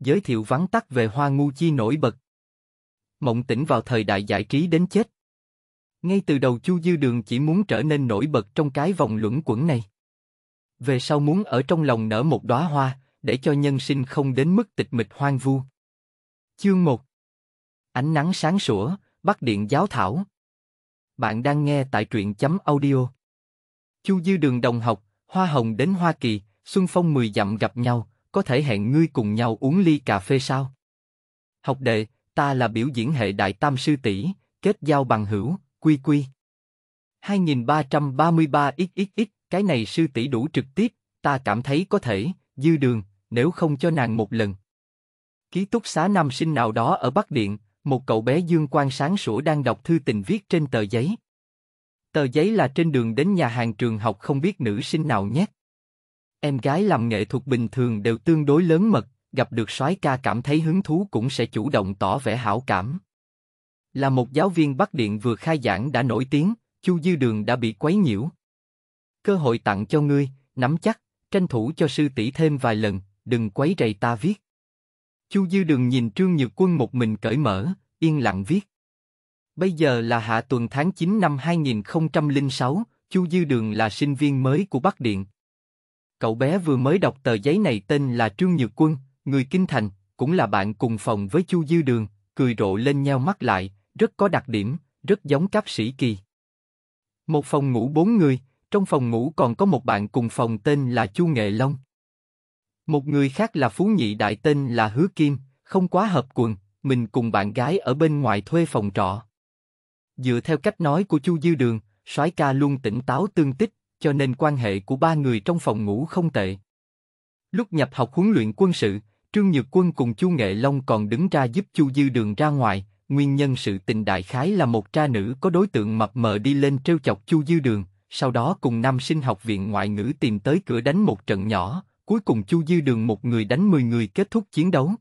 giới thiệu vắn tắt về Hoa Ngu Chi nổi bật. Mộng tỉnh vào thời đại giải trí đến chết. Ngay từ đầu Chu Dư Đường chỉ muốn trở nên nổi bật trong cái vòng luẩn quẩn này. Về sau muốn ở trong lòng nở một đóa hoa, để cho nhân sinh không đến mức tịch mịch hoang vu. Chương 1 Ánh nắng sáng sủa, bắt Điện Giáo Thảo Bạn đang nghe tại truyện chấm audio. Chu Dư Đường đồng học, Hoa Hồng đến Hoa Kỳ, Xuân Phong 10 dặm gặp nhau, có thể hẹn ngươi cùng nhau uống ly cà phê sao? Học đệ, ta là biểu diễn hệ đại tam sư tỷ, kết giao bằng hữu, quy quy. 2333xxx, cái này sư tỷ đủ trực tiếp, ta cảm thấy có thể, dư đường, nếu không cho nàng một lần. Ký túc xá nam sinh nào đó ở Bắc Điện, một cậu bé dương quang sáng sủa đang đọc thư tình viết trên tờ giấy. Tờ giấy là trên đường đến nhà hàng trường học không biết nữ sinh nào nhét. Em gái làm nghệ thuật bình thường đều tương đối lớn mật, gặp được soái ca cảm thấy hứng thú cũng sẽ chủ động tỏ vẻ hảo cảm. Là một giáo viên Bắc Điện vừa khai giảng đã nổi tiếng, Chu Dư Đường đã bị quấy nhiễu. Cơ hội tặng cho ngươi, nắm chắc, tranh thủ cho sư tỷ thêm vài lần, đừng quấy rầy ta viết. Chu Dư Đường nhìn Trương Nhược Quân một mình cởi mở, yên lặng viết. Bây giờ là hạ tuần tháng 9 năm 2006, Chu Dư Đường là sinh viên mới của Bắc Điện. Cậu bé vừa mới đọc tờ giấy này tên là Trương Nhược Quân, người Kinh Thành, cũng là bạn cùng phòng với Chu Dư Đường, cười rộ lên nheo mắt lại, rất có đặc điểm, rất giống cáp sĩ kỳ. Một phòng ngủ bốn người, trong phòng ngủ còn có một bạn cùng phòng tên là Chu Nghệ Long. Một người khác là Phú Nhị Đại tên là Hứa Kim, không quá hợp quần, mình cùng bạn gái ở bên ngoài thuê phòng trọ. Dựa theo cách nói của Chu Dư Đường, soái ca luôn tỉnh táo tương tích, cho nên quan hệ của ba người trong phòng ngủ không tệ. Lúc nhập học huấn luyện quân sự, Trương Nhược Quân cùng Chu Nghệ Long còn đứng ra giúp Chu Dư Đường ra ngoài, nguyên nhân sự tình đại khái là một tra nữ có đối tượng mập mờ đi lên trêu chọc Chu Dư Đường, sau đó cùng nam sinh học viện ngoại ngữ tìm tới cửa đánh một trận nhỏ, cuối cùng Chu Dư Đường một người đánh 10 người kết thúc chiến đấu.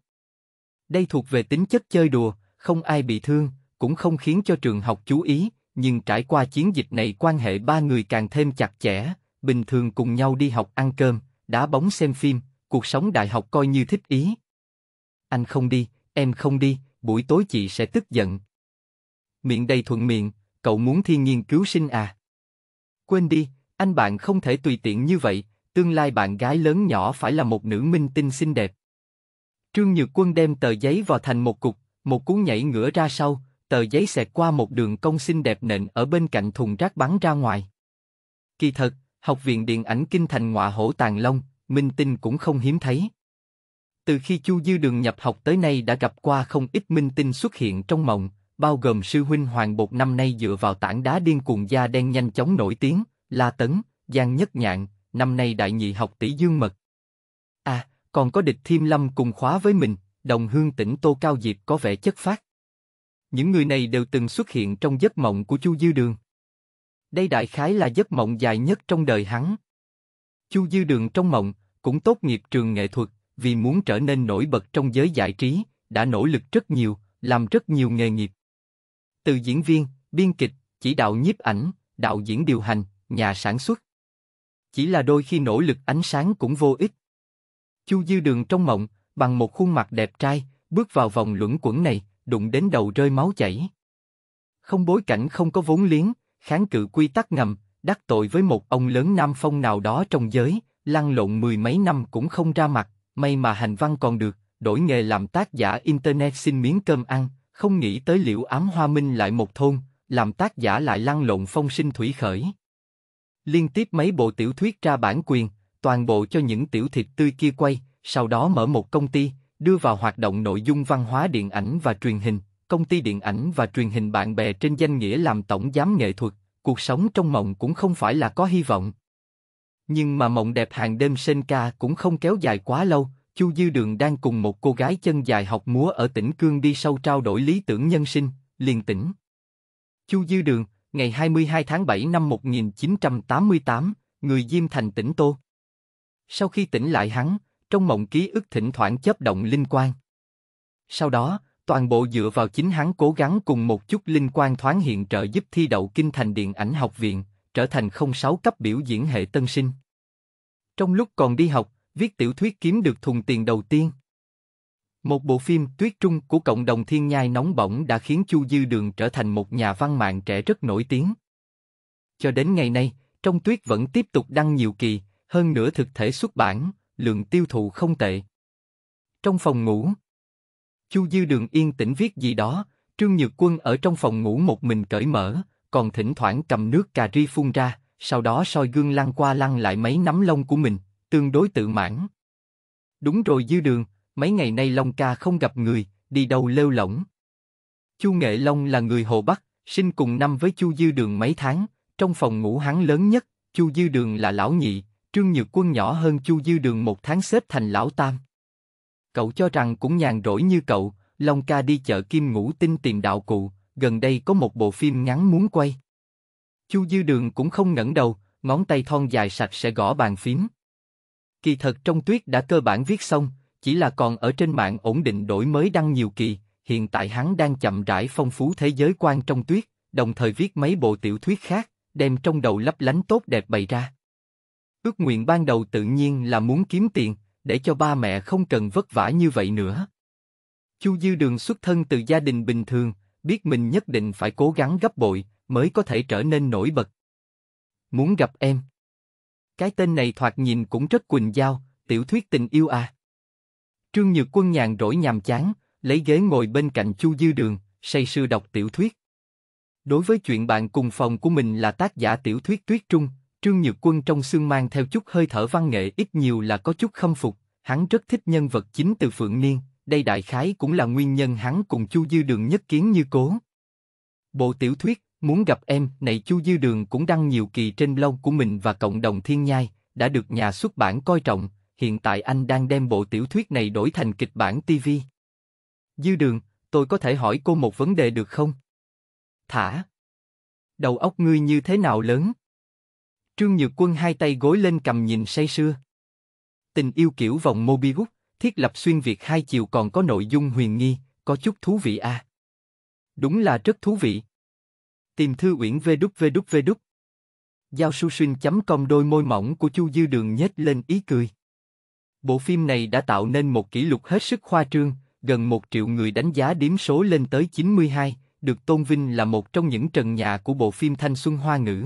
Đây thuộc về tính chất chơi đùa, không ai bị thương, cũng không khiến cho trường học chú ý, nhưng trải qua chiến dịch này quan hệ ba người càng thêm chặt chẽ, bình thường cùng nhau đi học ăn cơm, đá bóng xem phim, cuộc sống đại học coi như thích ý. Anh không đi, em không đi, buổi tối chị sẽ tức giận. Miệng đầy thuận miệng, cậu muốn thiên nghiên cứu sinh à? Quên đi, anh bạn không thể tùy tiện như vậy, tương lai bạn gái lớn nhỏ phải là một nữ minh tinh xinh đẹp. Trương Nhược Quân đem tờ giấy vào thành một cục, một cuốn nhảy ngửa ra sau, tờ giấy xẹt qua một đường cong xinh đẹp nện ở bên cạnh thùng rác bắn ra ngoài. Kỳ thật, Học viện Điện ảnh Kinh Thành Ngọa Hổ Tàng Long, Minh Tinh cũng không hiếm thấy. Từ khi Chu Dư Đường nhập học tới nay đã gặp qua không ít Minh Tinh xuất hiện trong mộng, bao gồm sư huynh Hoàng Bột năm nay dựa vào tảng đá điên cuồng da đen nhanh chóng nổi tiếng, La Tấn, Giang Nhất Nhạn, năm nay đại nhị học tỷ Dương Mật. À, còn có địch Thiêm Lâm cùng khóa với mình, đồng hương tỉnh Tô Cao Diệp có vẻ chất phát. Những người này đều từng xuất hiện trong giấc mộng của Chu Dư Đường. Đây đại khái là giấc mộng dài nhất trong đời hắn. Chu Dư Đường trong mộng cũng tốt nghiệp trường nghệ thuật, vì muốn trở nên nổi bật trong giới giải trí, đã nỗ lực rất nhiều, làm rất nhiều nghề nghiệp. Từ diễn viên, biên kịch, chỉ đạo nhiếp ảnh, đạo diễn điều hành, nhà sản xuất. Chỉ là đôi khi nỗ lực ánh sáng cũng vô ích. Chu Dư Đường trong mộng, bằng một khuôn mặt đẹp trai, bước vào vòng luẩn quẩn này, đụng đến đầu rơi máu chảy. Không bối cảnh không có vốn liếng, kháng cự quy tắc ngầm, đắc tội với một ông lớn nam phong nào đó trong giới, lăn lộn mười mấy năm cũng không ra mặt, may mà hành văn còn được, đổi nghề làm tác giả internet xin miếng cơm ăn, không nghĩ tới liệu ám hoa minh lại một thôn, làm tác giả lại lăn lộn phong sinh thủy khởi. Liên tiếp mấy bộ tiểu thuyết ra bản quyền, toàn bộ cho những tiểu thịt tươi kia quay, sau đó mở một công ty, đưa vào hoạt động nội dung văn hóa điện ảnh và truyền hình, công ty điện ảnh và truyền hình bạn bè trên danh nghĩa làm tổng giám nghệ thuật, cuộc sống trong mộng cũng không phải là có hy vọng. Nhưng mà mộng đẹp hàng đêm sen ca cũng không kéo dài quá lâu, Chu Dư Đường đang cùng một cô gái chân dài học múa ở tỉnh Cương đi sâu trao đổi lý tưởng nhân sinh, liền tỉnh. Chu Dư Đường, ngày 22 tháng 7 năm 1988, người Diêm Thành tỉnh Tô. Sau khi tỉnh lại hắn, trong mộng ký ức thỉnh thoảng chớp động linh quang. Sau đó, toàn bộ dựa vào chính hắn cố gắng cùng một chút linh quang thoáng hiện trợ giúp thi đậu kinh thành điện ảnh học viện, trở thành 06 cấp biểu diễn hệ tân sinh. Trong lúc còn đi học, viết tiểu thuyết kiếm được thùng tiền đầu tiên. Một bộ phim Tuyết Trung của cộng đồng thiên nhai nóng bỏng đã khiến Chu Dư Đường trở thành một nhà văn mạng trẻ rất nổi tiếng. Cho đến ngày nay, trong Tuyết vẫn tiếp tục đăng nhiều kỳ, hơn nữa thực thể xuất bản, lượng tiêu thụ không tệ. Trong phòng ngủ, Chu Dư Đường yên tĩnh viết gì đó, Trương Nhược Quân ở trong phòng ngủ một mình cởi mở, còn thỉnh thoảng cầm nước cà ri phun ra, sau đó soi gương lăn qua lăn lại mấy nắm lông của mình, tương đối tự mãn. Đúng rồi Dư Đường, mấy ngày nay Long ca không gặp người, đi đâu lêu lỏng. Chu Nghệ Long là người Hồ Bắc, sinh cùng năm với Chu Dư Đường mấy tháng, trong phòng ngủ hắn lớn nhất, Chu Dư Đường là lão nhị, Trương Nhược Quân nhỏ hơn Chu Dư Đường một tháng xếp thành lão tam. Cậu cho rằng cũng nhàn rỗi như cậu, Long ca đi chợ Kim Ngũ Tinh tìm đạo cụ, gần đây có một bộ phim ngắn muốn quay. Chu Dư Đường cũng không ngẩng đầu, ngón tay thon dài sạch sẽ gõ bàn phím. Kỳ thật trong tuyết đã cơ bản viết xong, chỉ là còn ở trên mạng ổn định đổi mới đăng nhiều kỳ, hiện tại hắn đang chậm rãi phong phú thế giới quan trong tuyết, đồng thời viết mấy bộ tiểu thuyết khác, đem trong đầu lấp lánh tốt đẹp bày ra. Ước nguyện ban đầu tự nhiên là muốn kiếm tiền, để cho ba mẹ không cần vất vả như vậy nữa. Chu Dư Đường xuất thân từ gia đình bình thường, biết mình nhất định phải cố gắng gấp bội, mới có thể trở nên nổi bật. Muốn gặp em. Cái tên này thoạt nhìn cũng rất quỳnh giao, tiểu thuyết tình yêu à. Trương Nhược Quân nhàn rỗi nhàm chán, lấy ghế ngồi bên cạnh Chu Dư Đường, say sưa đọc tiểu thuyết. Đối với chuyện bạn cùng phòng của mình là tác giả tiểu thuyết Tuyết Trung, Trương Nhược Quân trong xương mang theo chút hơi thở văn nghệ ít nhiều là có chút khâm phục, hắn rất thích nhân vật chính từ Phượng Niên, đây đại khái cũng là nguyên nhân hắn cùng Chu Dư Đường nhất kiến như cố. Bộ tiểu thuyết, muốn gặp em, này Chu Dư Đường cũng đăng nhiều kỳ trên blog của mình và cộng đồng thiên nhai, đã được nhà xuất bản coi trọng, hiện tại anh đang đem bộ tiểu thuyết này đổi thành kịch bản TV. Dư Đường, tôi có thể hỏi cô một vấn đề được không? Thả. Đầu óc ngươi như thế nào lớn? Trương Nhược Quân hai tay gối lên cầm nhìn say sưa. Tình yêu kiểu vòng Moby Gúc, thiết lập xuyên Việt hai chiều còn có nội dung huyền nghi, có chút thú vị a. À? Đúng là rất thú vị. Tìm thư uyển vê đúc vê đúc vê đúc. Giao su xuyên chấm cong đôi môi mỏng của Chu Dư Đường nhếch lên ý cười. Bộ phim này đã tạo nên một kỷ lục hết sức khoa trương, gần một triệu người đánh giá điểm số lên tới 92, được tôn vinh là một trong những trần nhà của bộ phim thanh xuân hoa ngữ.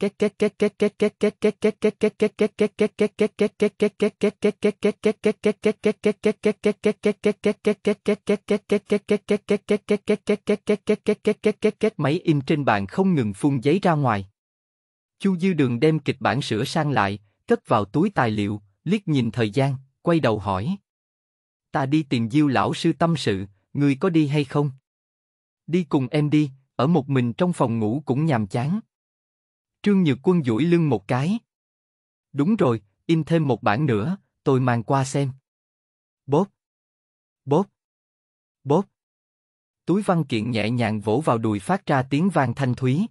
Máy in trên bàn không ngừng phun giấy ra ngoài. Chu Dư Đường đem kịch bản sửa sang lại, cất vào túi tài liệu, liếc nhìn thời gian, quay đầu hỏi. Ta đi tìm Diêu lão sư tâm sự, người có đi hay không? Đi cùng em đi, ở một mình trong phòng ngủ cũng nhàm chán Trương Nhược Quân duỗi lưng một cái. Đúng rồi, in thêm một bản nữa, tôi mang qua xem. Bốp. Bốp. Bốp. Túi văn kiện nhẹ nhàng vỗ vào đùi phát ra tiếng vang thanh thúy.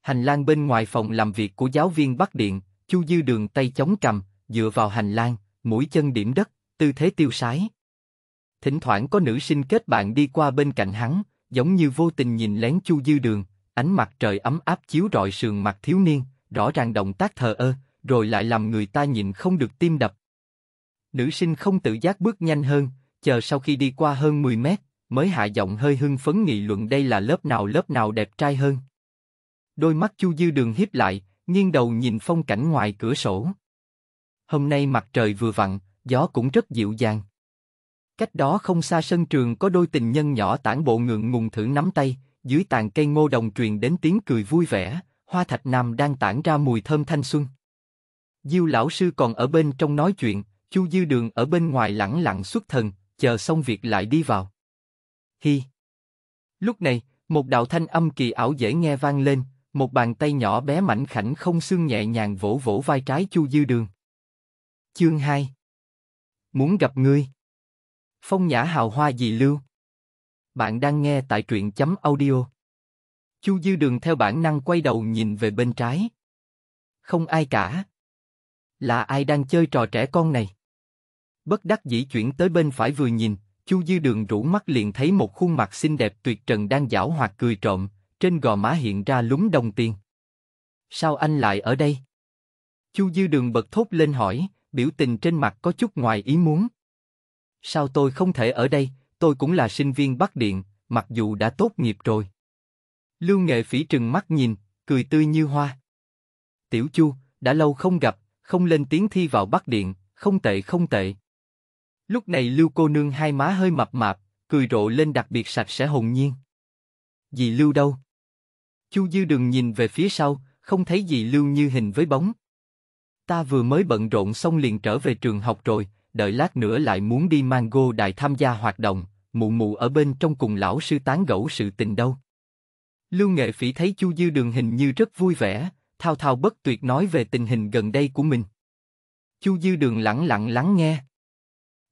Hành lang bên ngoài phòng làm việc của giáo viên Bắc Điện, Chu Dư Đường tay chống cầm, dựa vào hành lang, mũi chân điểm đất, tư thế tiêu sái. Thỉnh thoảng có nữ sinh kết bạn đi qua bên cạnh hắn, giống như vô tình nhìn lén Chu Dư Đường. Ánh mặt trời ấm áp chiếu rọi sườn mặt thiếu niên, rõ ràng động tác thờ ơ, rồi lại làm người ta nhìn không được tim đập. Nữ sinh không tự giác bước nhanh hơn, chờ sau khi đi qua hơn 10 mét, mới hạ giọng hơi hưng phấn nghị luận đây là lớp nào lớp nào đẹp trai hơn. Đôi mắt Chu Dư Đường hiếp lại, nghiêng đầu nhìn phong cảnh ngoài cửa sổ. Hôm nay mặt trời vừa vặn, gió cũng rất dịu dàng. Cách đó không xa sân trường có đôi tình nhân nhỏ tản bộ ngượng ngùng thử nắm tay, dưới tàn cây ngô đồng truyền đến tiếng cười vui vẻ, hoa thạch nằm đang tản ra mùi thơm thanh xuân. Diêu lão sư còn ở bên trong nói chuyện, Chu Dư Đường ở bên ngoài lẳng lặng xuất thần, chờ xong việc lại đi vào. Hi. Lúc này, một đạo thanh âm kỳ ảo dễ nghe vang lên, một bàn tay nhỏ bé mảnh khảnh không xương nhẹ nhàng vỗ vỗ vai trái Chu Dư Đường. Chương 2 Muốn gặp ngươi Phong nhã hào hoa dị lưu bạn đang nghe tại truyện chấm audio. Chu Dư Đường theo bản năng quay đầu nhìn về bên trái. Không ai cả. Là ai đang chơi trò trẻ con này? Bất đắc dĩ chuyển tới bên phải vừa nhìn, Chu Dư Đường rũ mắt liền thấy một khuôn mặt xinh đẹp tuyệt trần đang giảo hoạt cười trộm, trên gò má hiện ra lúng đồng tiền. Sao anh lại ở đây? Chu Dư Đường bật thốt lên hỏi, biểu tình trên mặt có chút ngoài ý muốn. Sao tôi không thể ở đây, tôi cũng là sinh viên Bắc Điện, mặc dù đã tốt nghiệp rồi. Lưu Nghệ Phỉ trừng mắt nhìn, cười tươi như hoa. Tiểu Chu, đã lâu không gặp, không lên tiếng thi vào Bắc Điện, không tệ không tệ. Lúc này Lưu cô nương hai má hơi mập mạp, cười rộ lên đặc biệt sạch sẽ hồn nhiên. Dì Lưu đâu? Chu Dư Đường nhìn về phía sau, không thấy dì Lưu như hình với bóng. Ta vừa mới bận rộn xong liền trở về trường học rồi, đợi lát nữa lại muốn đi Mango Đài tham gia hoạt động, mụ mụ ở bên trong cùng lão sư tán gẫu sự tình đâu. Lưu Nghệ Phỉ thấy Chu Dư Đường hình như rất vui vẻ, thao thao bất tuyệt nói về tình hình gần đây của mình. Chu Dư Đường lặng lặng lắng nghe.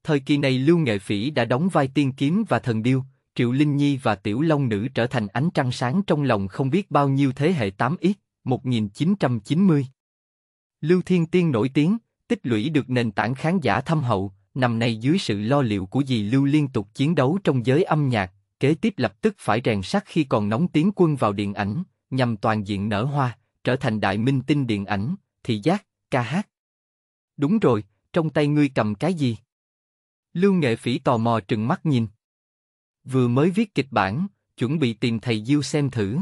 Thời kỳ này Lưu Nghệ Phỉ đã đóng vai tiên kiếm và thần điêu, Triệu Linh Nhi và Tiểu Long Nữ trở thành ánh trăng sáng trong lòng không biết bao nhiêu thế hệ 8X, 1990. Lưu Thiên Tiên nổi tiếng, tích lũy được nền tảng khán giả thâm hậu, năm nay dưới sự lo liệu của dì Lưu liên tục chiến đấu trong giới âm nhạc, kế tiếp lập tức phải rèn sắt khi còn nóng tiến quân vào điện ảnh, nhằm toàn diện nở hoa, trở thành đại minh tinh điện ảnh, thị giác, ca hát. Đúng rồi, trong tay ngươi cầm cái gì? Lưu Nghệ Phỉ tò mò trừng mắt nhìn. Vừa mới viết kịch bản, chuẩn bị tìm thầy Diêu xem thử.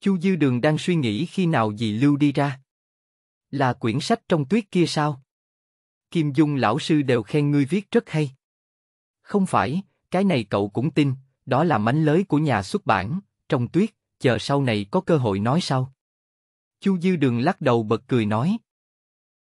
Chu Dư Đường đang suy nghĩ khi nào dì Lưu đi ra. Là quyển sách trong tuyết kia sao? Kim Dung lão sư đều khen ngươi viết rất hay. Không phải, cái này cậu cũng tin, đó là mánh lới của nhà xuất bản, trong tuyết, chờ sau này có cơ hội nói sau. Chu Dư Đường lắc đầu bật cười nói.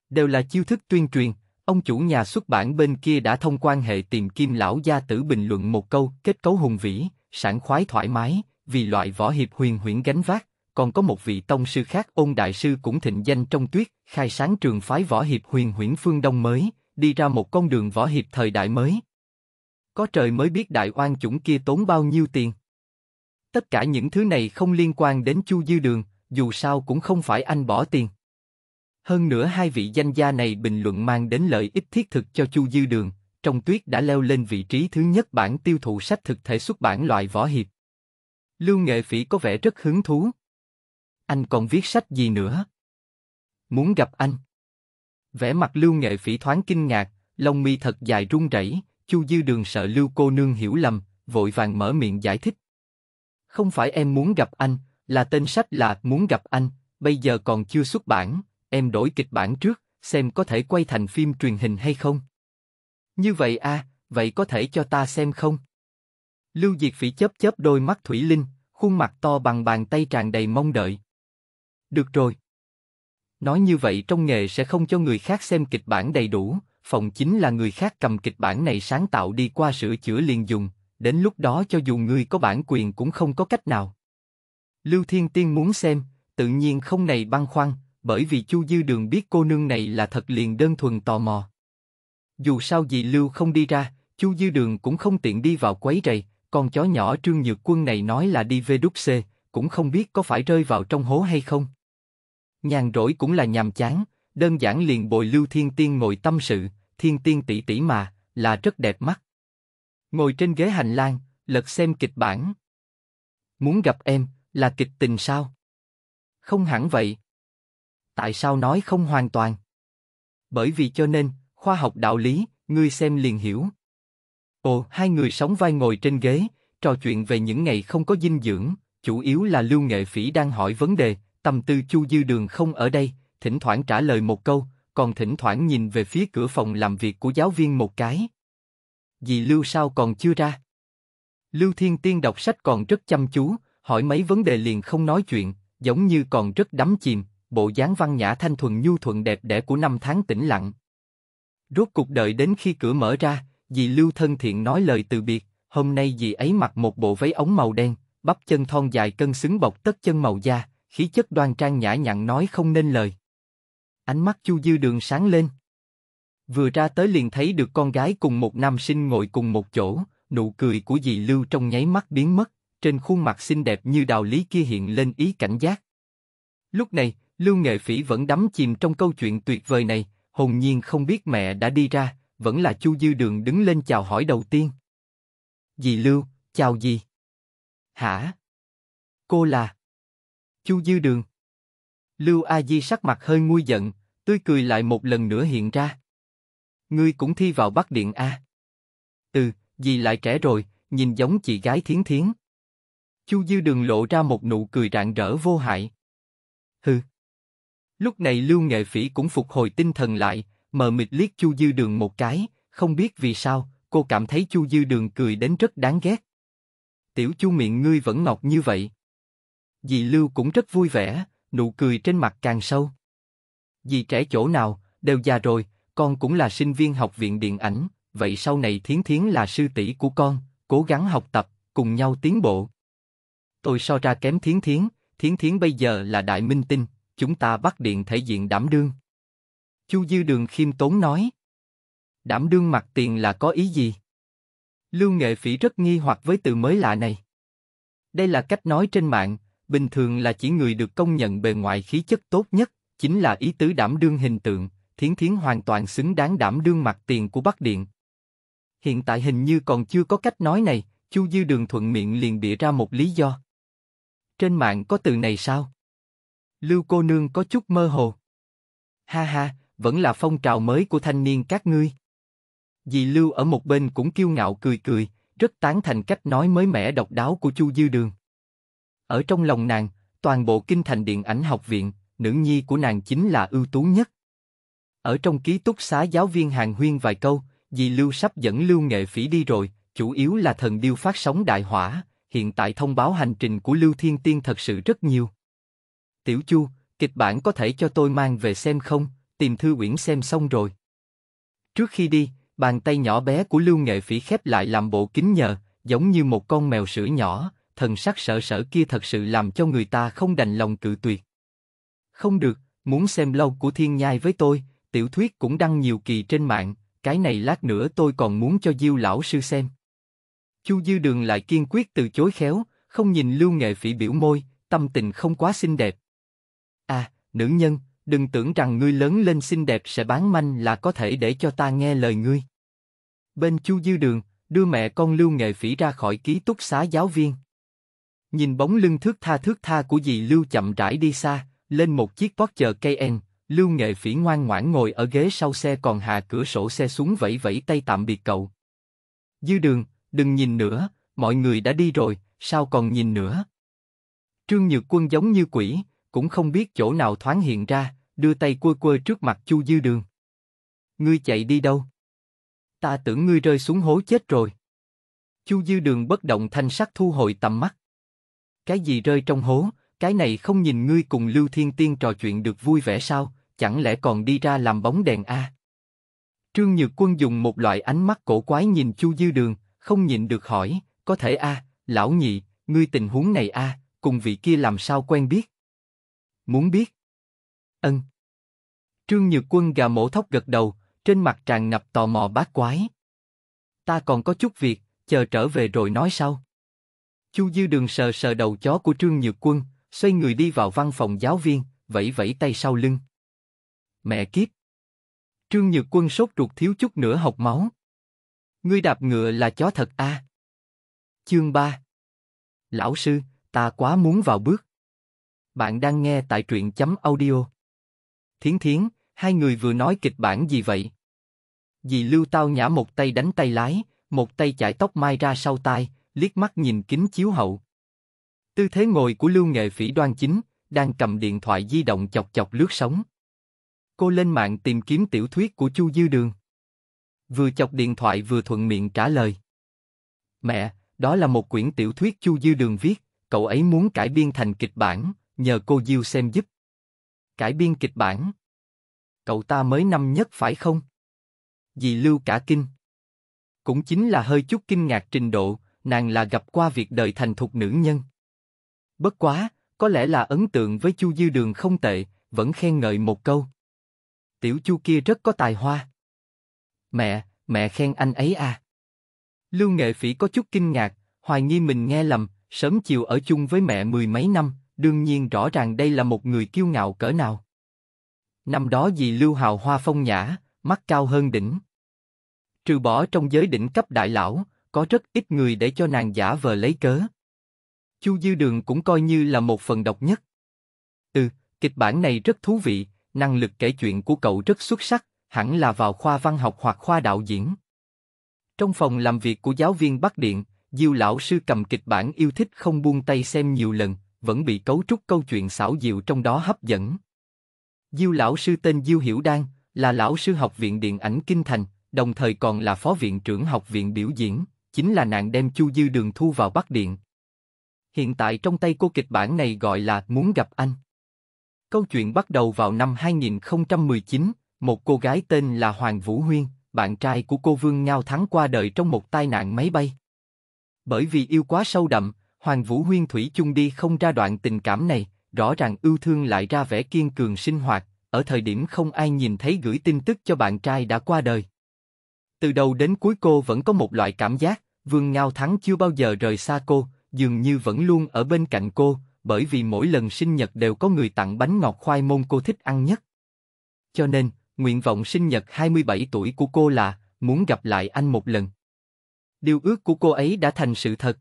Đều là chiêu thức tuyên truyền, ông chủ nhà xuất bản bên kia đã thông quan hệ tìm kim lão gia tử bình luận một câu kết cấu hùng vĩ, sảng khoái thoải mái, vì loại võ hiệp huyền huyễn gánh vác, còn có một vị tông sư khác ôn đại sư cũng thịnh danh trong tuyết, khai sáng trường phái võ hiệp huyền huyễn phương Đông mới, đi ra một con đường võ hiệp thời đại mới. Có trời mới biết đại oan chủng kia tốn bao nhiêu tiền. Tất cả những thứ này không liên quan đến Chu Dư Đường, dù sao cũng không phải anh bỏ tiền. Hơn nữa hai vị danh gia này bình luận mang đến lợi ích thiết thực cho Chu Dư Đường, trong tuyết đã leo lên vị trí thứ nhất bảng tiêu thụ sách thực thể xuất bản loại võ hiệp. Lưu Nghệ Phỉ có vẻ rất hứng thú. Anh còn viết sách gì nữa? Muốn gặp anh. Vẻ mặt Lưu Nghệ Phỉ thoáng kinh ngạc, lông mi thật dài run rẩy. Chu Dư Đường sợ Lưu cô nương hiểu lầm, vội vàng mở miệng giải thích. Không phải em muốn gặp anh, là tên sách là muốn gặp anh. Bây giờ còn chưa xuất bản, em đổi kịch bản trước, xem có thể quay thành phim truyền hình hay không. Như vậy a, à, vậy có thể cho ta xem không? Lưu Diệt Phỉ chớp chớp đôi mắt thủy linh, khuôn mặt to bằng bàn tay tràn đầy mong đợi. Được rồi. Nói như vậy trong nghề sẽ không cho người khác xem kịch bản đầy đủ, phòng chính là người khác cầm kịch bản này sáng tạo đi qua sửa chữa liền dùng, đến lúc đó cho dù người có bản quyền cũng không có cách nào. Lưu Thiên Tiên muốn xem, tự nhiên không này băn khoăn, bởi vì Chu Dư Đường biết cô nương này là thật liền đơn thuần tò mò. Dù sao gì Lưu không đi ra, Chu Dư Đường cũng không tiện đi vào quấy rầy, con chó nhỏ Trương Nhược Quân này nói là đi về đúc xê, cũng không biết có phải rơi vào trong hố hay không. Nhàn rỗi cũng là nhàm chán, đơn giản liền bồi Lưu Thiên Tiên ngồi tâm sự, Thiên Tiên tỷ tỷ mà, là rất đẹp mắt. Ngồi trên ghế hành lang, lật xem kịch bản. Muốn gặp em, là kịch tình sao? Không hẳn vậy. Tại sao nói không hoàn toàn? Bởi vì cho nên, khoa học đạo lý, ngươi xem liền hiểu. Ồ, hai người sống vai ngồi trên ghế, trò chuyện về những ngày không có dinh dưỡng, chủ yếu là Lưu Nghệ Phỉ đang hỏi vấn đề, tâm tư Chu Dư Đường không ở đây, thỉnh thoảng trả lời một câu, còn thỉnh thoảng nhìn về phía cửa phòng làm việc của giáo viên một cái. Dì Lưu sao còn chưa ra? Lưu Thiên Tiên đọc sách còn rất chăm chú, hỏi mấy vấn đề liền không nói chuyện, giống như còn rất đắm chìm, bộ dáng văn nhã thanh thuần nhu thuận đẹp đẽ của năm tháng tĩnh lặng. Rốt cuộc đợi đến khi cửa mở ra, dì Lưu thân thiện nói lời từ biệt, hôm nay dì ấy mặc một bộ váy ống màu đen, bắp chân thon dài cân xứng bọc tất chân màu da, khí chất đoan trang nhã nhặn nói không nên lời. Ánh mắt Chu Dư Đường sáng lên. Vừa ra tới liền thấy được con gái cùng một nam sinh ngồi cùng một chỗ, nụ cười của dì Lưu trong nháy mắt biến mất, trên khuôn mặt xinh đẹp như đào lý kia hiện lên ý cảnh giác. Lúc này, Lưu Nghệ Phỉ vẫn đắm chìm trong câu chuyện tuyệt vời này, hồn nhiên không biết mẹ đã đi ra, vẫn là Chu Dư Đường đứng lên chào hỏi đầu tiên. Dì Lưu, chào dì. Hả? Cô là... Chu Dư Đường. Lưu A Di sắc mặt hơi nguôi giận, tươi cười lại một lần nữa hiện ra. Ngươi cũng thi vào Bắc Điện A. Ừ, gì lại trẻ rồi, nhìn giống chị gái thiến thiến. Chu Dư Đường lộ ra một nụ cười rạng rỡ vô hại. Hừ. Lúc này Lưu Nghệ Phỉ cũng phục hồi tinh thần lại, mờ mịt liếc Chu Dư Đường một cái, không biết vì sao, cô cảm thấy Chu Dư Đường cười đến rất đáng ghét. Tiểu Chu miệng ngươi vẫn ngọt như vậy. Dì Lưu cũng rất vui vẻ, nụ cười trên mặt càng sâu. Dì trẻ chỗ nào, đều già rồi, con cũng là sinh viên học viện điện ảnh, vậy sau này Thiến Thiến là sư tỷ của con, cố gắng học tập, cùng nhau tiến bộ. Tôi so ra kém Thiến Thiến, Thiến Thiến bây giờ là đại minh tinh, chúng ta bắt điện thể diện đảm đương. Chu Dư Đường khiêm tốn nói. Đảm đương mặt tiền là có ý gì? Lưu Nghệ Phỉ rất nghi hoặc với từ mới lạ này. Đây là cách nói trên mạng, bình thường là chỉ người được công nhận bề ngoài khí chất tốt nhất, chính là ý tứ đảm đương hình tượng, thiến thiến hoàn toàn xứng đáng đảm đương mặt tiền của Bắc Điện. Hiện tại hình như còn chưa có cách nói này, Chu Dư Đường thuận miệng liền bịa ra một lý do. Trên mạng có từ này sao? Lưu cô nương có chút mơ hồ. Ha ha, vẫn là phong trào mới của thanh niên các ngươi. Dì Lưu ở một bên cũng kiêu ngạo cười cười, rất tán thành cách nói mới mẻ độc đáo của Chu Dư Đường. Ở trong lòng nàng, toàn bộ kinh thành điện ảnh học viện, nữ nhi của nàng chính là ưu tú nhất. Ở trong ký túc xá giáo viên hàng huyên vài câu, dì Lưu sắp dẫn Lưu Nghệ Phỉ đi rồi, chủ yếu là thần điêu phát sóng đại hỏa, hiện tại thông báo hành trình của Lưu Thiên Tiên thật sự rất nhiều. Tiểu Chu, kịch bản có thể cho tôi mang về xem không? Tìm thư uyển xem xong rồi. Trước khi đi, bàn tay nhỏ bé của Lưu Nghệ Phỉ khép lại làm bộ kính nhờ, giống như một con mèo sữa nhỏ, thần sắc sợ sở kia thật sự làm cho người ta không đành lòng cự tuyệt. Không được, muốn xem lâu của thiên nhai với tôi, tiểu thuyết cũng đăng nhiều kỳ trên mạng, cái này lát nữa tôi còn muốn cho diêu lão sư xem. Chu Dư Đường lại kiên quyết từ chối khéo, không nhìn Lưu Nghệ Phỉ biểu môi, tâm tình không quá xinh đẹp. À, nữ nhân, đừng tưởng rằng ngươi lớn lên xinh đẹp sẽ bán manh là có thể để cho ta nghe lời ngươi. Bên Chu Dư Đường, đưa mẹ con Lưu Nghệ Phỉ ra khỏi ký túc xá giáo viên. Nhìn bóng lưng thước tha thước tha của dì Lưu chậm rãi đi xa, lên một chiếc Porsche Cayenne, Lưu Nghệ Phỉ ngoan ngoãn ngồi ở ghế sau xe còn hạ cửa sổ xe xuống vẫy vẫy tay tạm biệt cậu. Dư đường, đừng nhìn nữa, mọi người đã đi rồi, sao còn nhìn nữa? Trương Nhược Quân giống như quỷ, cũng không biết chỗ nào thoáng hiện ra, đưa tay quơ quơ trước mặt Chu Dư Đường. Ngươi chạy đi đâu? Ta tưởng ngươi rơi xuống hố chết rồi. Chu Dư Đường bất động thanh sắc thu hồi tầm mắt. Cái gì rơi trong hố, cái này không nhìn ngươi cùng Lưu Thiên Tiên trò chuyện được vui vẻ sao, chẳng lẽ còn đi ra làm bóng đèn a? À? Trương Nhược Quân dùng một loại ánh mắt cổ quái nhìn Chu Dư Đường, không nhịn được hỏi, có thể a, à, lão nhị, ngươi tình huống này a, à, cùng vị kia làm sao quen biết? Muốn biết? Ân. Trương Nhược Quân gà mổ thóc gật đầu, trên mặt tràn ngập tò mò bát quái. Ta còn có chút việc, chờ trở về rồi nói sau. Chu Dư Đường sờ sờ đầu chó của Trương Nhược Quân, xoay người đi vào văn phòng giáo viên, vẫy vẫy tay sau lưng. Mẹ kiếp! Trương Nhược Quân sốt ruột thiếu chút nữa học máu. Ngươi đạp ngựa là chó thật a. À? Chương 3 Lão sư, ta quá muốn vào bước. Bạn đang nghe tại truyện chấm audio. Thiến thiến, hai người vừa nói kịch bản gì vậy? Dì Lưu Tao nhã một tay đánh tay lái, một tay chải tóc mai ra sau tai, liếc mắt nhìn kính chiếu hậu. Tư thế ngồi của Lưu Nghệ Phỉ đoan chính, đang cầm điện thoại di động chọc chọc lướt sóng. Cô lên mạng tìm kiếm tiểu thuyết của Chu Dư Đường. Vừa chọc điện thoại vừa thuận miệng trả lời. Mẹ, đó là một quyển tiểu thuyết Chu Dư Đường viết, cậu ấy muốn cải biên thành kịch bản, nhờ cô Diêu xem giúp. Cải biên kịch bản. Cậu ta mới năm nhất phải không? Dì Lưu cả kinh. Cũng chính là hơi chút kinh ngạc trình độ, nàng là gặp qua việc đời thành thục nữ nhân. Bất quá, có lẽ là ấn tượng với Chu Dư Đường không tệ, vẫn khen ngợi một câu. Tiểu Chu kia rất có tài hoa. Mẹ, mẹ khen anh ấy à. Lưu Nghệ Phỉ có chút kinh ngạc, hoài nghi mình nghe lầm, sớm chiều ở chung với mẹ mười mấy năm, đương nhiên rõ ràng đây là một người kiêu ngạo cỡ nào. Năm đó vì Lưu Hào Hoa phong nhã, mắt cao hơn đỉnh. Trừ bỏ trong giới đỉnh cấp đại lão, có rất ít người để cho nàng giả vờ lấy cớ. Chu Dư Đường cũng coi như là một phần độc nhất. Ừ, kịch bản này rất thú vị, năng lực kể chuyện của cậu rất xuất sắc, hẳn là vào khoa văn học hoặc khoa đạo diễn. Trong phòng làm việc của giáo viên Bắc Điện, Diêu lão sư cầm kịch bản yêu thích không buông tay xem nhiều lần, vẫn bị cấu trúc câu chuyện xảo diệu trong đó hấp dẫn. Diêu lão sư tên Diêu Hiểu Đan, là lão sư học viện điện ảnh Kinh Thành, đồng thời còn là phó viện trưởng học viện biểu diễn chính là nàng đem Chu Dư Đường thu vào Bắc Điện. Hiện tại trong tay cô kịch bản này gọi là Muốn gặp anh. Câu chuyện bắt đầu vào năm 2019, một cô gái tên là Hoàng Vũ Huyên, bạn trai của cô Vương Ngao Thắng qua đời trong một tai nạn máy bay. Bởi vì yêu quá sâu đậm, Hoàng Vũ Huyên Thủy chung đi không ra đoạn tình cảm này, rõ ràng yêu thương lại ra vẻ kiên cường sinh hoạt, ở thời điểm không ai nhìn thấy gửi tin tức cho bạn trai đã qua đời. Từ đầu đến cuối cô vẫn có một loại cảm giác, Vương Ngao Thắng chưa bao giờ rời xa cô, dường như vẫn luôn ở bên cạnh cô, bởi vì mỗi lần sinh nhật đều có người tặng bánh ngọt khoai môn cô thích ăn nhất. Cho nên, nguyện vọng sinh nhật 27 tuổi của cô là muốn gặp lại anh một lần. Điều ước của cô ấy đã thành sự thật.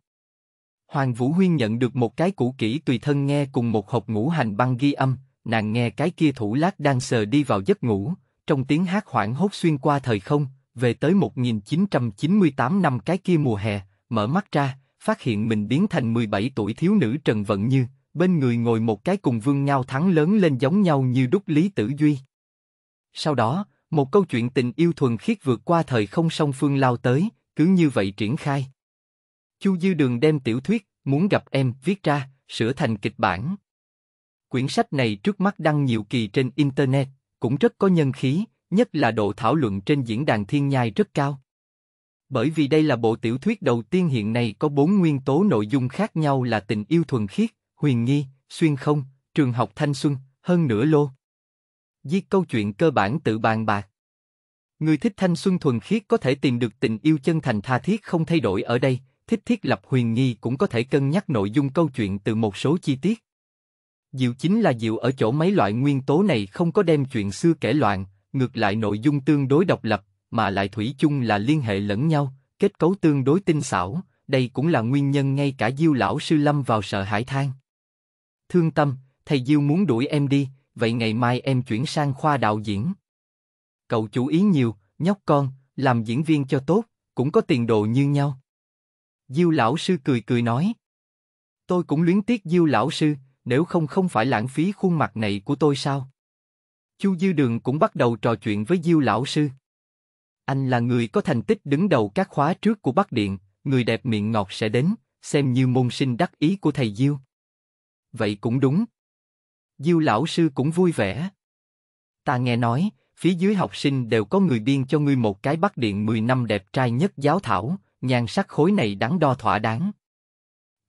Hoàng Vũ Huyên nhận được một cái cũ kỹ tùy thân nghe cùng một hộp ngũ hành băng ghi âm, nàng nghe cái kia thủ lát đang sờ đi vào giấc ngủ, trong tiếng hát hoảng hốt xuyên qua thời không, về tới 1998 năm cái kia mùa hè, mở mắt ra, phát hiện mình biến thành 17 tuổi thiếu nữ Trần Vận Như, bên người ngồi một cái cùng Vương Ngao Thắng lớn lên giống nhau như đúc Lý Tử Duy. Sau đó, một câu chuyện tình yêu thuần khiết vượt qua thời không song phương lao tới, cứ như vậy triển khai. Chu Dư Đường đem tiểu thuyết, muốn gặp em, viết ra, sửa thành kịch bản. Quyển sách này trước mắt đăng nhiều kỳ trên Internet, cũng rất có nhân khí, nhất là độ thảo luận trên diễn đàn thiên nhai rất cao. Bởi vì đây là bộ tiểu thuyết đầu tiên hiện nay có bốn nguyên tố nội dung khác nhau là tình yêu thuần khiết, huyền nghi, xuyên không, trường học thanh xuân, hơn nửa lô. Viết câu chuyện cơ bản tự bàn bạc. Người thích thanh xuân thuần khiết có thể tìm được tình yêu chân thành tha thiết không thay đổi ở đây, thích thiết lập huyền nghi cũng có thể cân nhắc nội dung câu chuyện từ một số chi tiết. Diệu chính là diệu ở chỗ mấy loại nguyên tố này không có đem chuyện xưa kể loạn, Ngược lại nội dung tương đối độc lập, mà lại thủy chung là liên hệ lẫn nhau, kết cấu tương đối tinh xảo, đây cũng là nguyên nhân ngay cả Diêu lão sư lâm vào sợ hãi than. Thương tâm, thầy Diêu muốn đuổi em đi, vậy ngày mai em chuyển sang khoa đạo diễn. Cậu chủ ý nhiều, nhóc con, làm diễn viên cho tốt, cũng có tiền đồ như nhau. Diêu lão sư cười cười nói. Tôi cũng luyến tiếc Diêu lão sư, nếu không không phải lãng phí khuôn mặt này của tôi sao? Chu Dư Đường cũng bắt đầu trò chuyện với Diêu lão sư. Anh là người có thành tích đứng đầu các khóa trước của Bắc Điện, người đẹp miệng ngọt sẽ đến, xem như môn sinh đắc ý của thầy Diêu. Vậy cũng đúng. Diêu lão sư cũng vui vẻ. Ta nghe nói, phía dưới học sinh đều có người biên cho ngươi một cái Bắc Điện 10 năm đẹp trai nhất giáo thảo, nhan sắc khối này đáng đo thỏa đáng.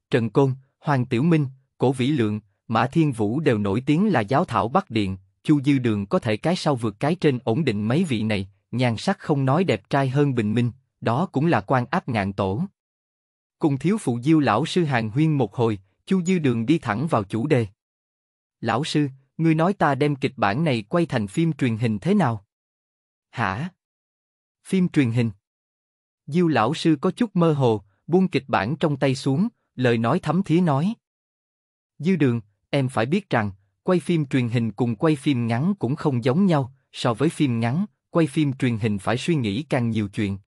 Trần Côn, Hoàng Tiểu Minh, Cổ Vĩ Lượng, Mã Thiên Vũ đều nổi tiếng là giáo thảo Bắc Điện, Chu Dư Đường có thể cái sau vượt cái trên ổn định mấy vị này, nhan sắc không nói đẹp trai hơn Bình Minh, đó cũng là quan áp ngạn tổ. Cùng thiếu phụ diêu lão sư hàn huyên một hồi, Chu Dư Đường đi thẳng vào chủ đề. Lão sư, ngươi nói ta đem kịch bản này quay thành phim truyền hình thế nào? Hả? Phim truyền hình? Diêu lão sư có chút mơ hồ, buông kịch bản trong tay xuống, lời nói thấm thía nói. Dư đường, em phải biết rằng, quay phim truyền hình cùng quay phim ngắn cũng không giống nhau, so với phim ngắn, quay phim truyền hình phải suy nghĩ càng nhiều chuyện.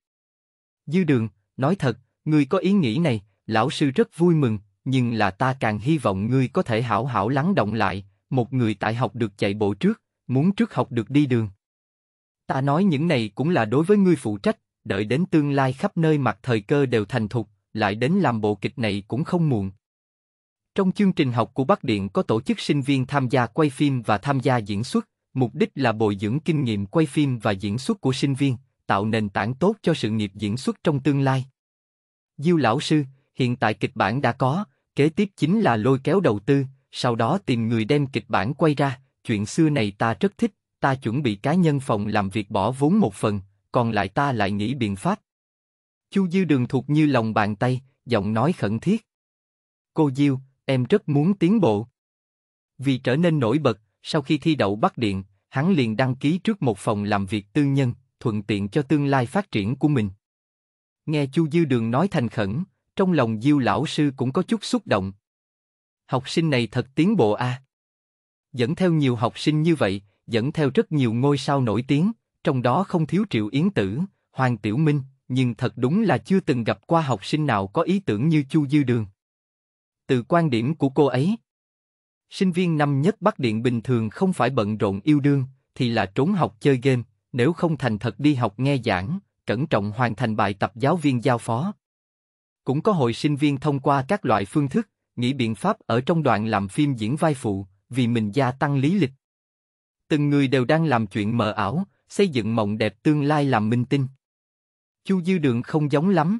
Dư đường, nói thật, người có ý nghĩ này, lão sư rất vui mừng, nhưng là ta càng hy vọng ngươi có thể hảo hảo lắng động lại, một người tại học được chạy bộ trước, muốn trước học được đi đường. Ta nói những này cũng là đối với ngươi phụ trách, đợi đến tương lai khắp nơi mặt thời cơ đều thành thục, lại đến làm bộ kịch này cũng không muộn. Trong chương trình học của Bắc Điện có tổ chức sinh viên tham gia quay phim và tham gia diễn xuất, mục đích là bồi dưỡng kinh nghiệm quay phim và diễn xuất của sinh viên, tạo nền tảng tốt cho sự nghiệp diễn xuất trong tương lai. Diêu lão sư, hiện tại kịch bản đã có, kế tiếp chính là lôi kéo đầu tư, sau đó tìm người đem kịch bản quay ra, chuyện xưa này ta rất thích, ta chuẩn bị cá nhân phòng làm việc bỏ vốn một phần, còn lại ta lại nghĩ biện pháp. Chu Dư Đường thuộc như lòng bàn tay, giọng nói khẩn thiết. Cô Diêu, em rất muốn tiến bộ. Vì trở nên nổi bật, sau khi thi đậu Bắc Điện, hắn liền đăng ký trước một phòng làm việc tư nhân, thuận tiện cho tương lai phát triển của mình. Nghe Chu Dư Đường nói thành khẩn, trong lòng Diêu lão sư cũng có chút xúc động. Học sinh này thật tiến bộ a. À? Dẫn theo nhiều học sinh như vậy, dẫn theo rất nhiều ngôi sao nổi tiếng, trong đó không thiếu Triệu Yến Tử, Hoàng Tiểu Minh, nhưng thật đúng là chưa từng gặp qua học sinh nào có ý tưởng như Chu Dư Đường. Từ quan điểm của cô ấy, sinh viên năm nhất Bắc Điện bình thường không phải bận rộn yêu đương, thì là trốn học chơi game, nếu không thành thật đi học nghe giảng, cẩn trọng hoàn thành bài tập giáo viên giao phó. Cũng có hội sinh viên thông qua các loại phương thức, nghĩ biện pháp ở trong đoạn làm phim diễn vai phụ, vì mình gia tăng lý lịch. Từng người đều đang làm chuyện mờ ảo, xây dựng mộng đẹp tương lai làm minh tinh. Chu Dư Đường không giống lắm.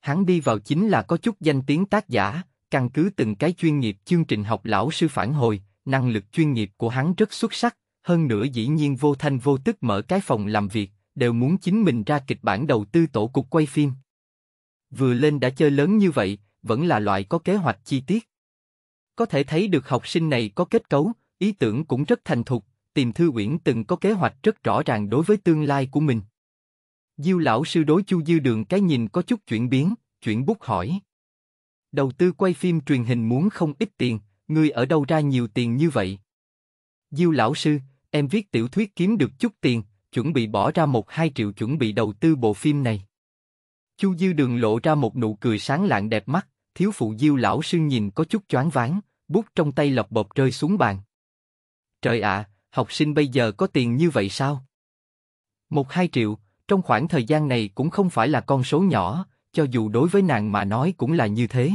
Hắn đi vào chính là có chút danh tiếng tác giả, căn cứ từng cái chuyên nghiệp chương trình học lão sư phản hồi, năng lực chuyên nghiệp của hắn rất xuất sắc, hơn nữa dĩ nhiên vô thanh vô tức mở cái phòng làm việc, đều muốn chính mình ra kịch bản đầu tư tổ cục quay phim. Vừa lên đã chơi lớn như vậy, vẫn là loại có kế hoạch chi tiết. Có thể thấy được học sinh này có kết cấu, ý tưởng cũng rất thành thục, tìm thư uyển từng có kế hoạch rất rõ ràng đối với tương lai của mình. Diêu lão sư đối chu dư đường cái nhìn có chút chuyển biến, chuyển bút hỏi. Đầu tư quay phim truyền hình muốn không ít tiền, ngươi ở đâu ra nhiều tiền như vậy? Diêu lão sư, em viết tiểu thuyết kiếm được chút tiền, chuẩn bị bỏ ra một hai triệu chuẩn bị đầu tư bộ phim này. Chu Dư Đường lộ ra một nụ cười sáng lạng đẹp mắt, thiếu phụ Diêu lão sư nhìn có chút choáng váng, bút trong tay lọc bột rơi xuống bàn. Trời ạ, à, học sinh bây giờ có tiền như vậy sao? Một hai triệu, trong khoảng thời gian này cũng không phải là con số nhỏ, cho dù đối với nàng mà nói cũng là như thế.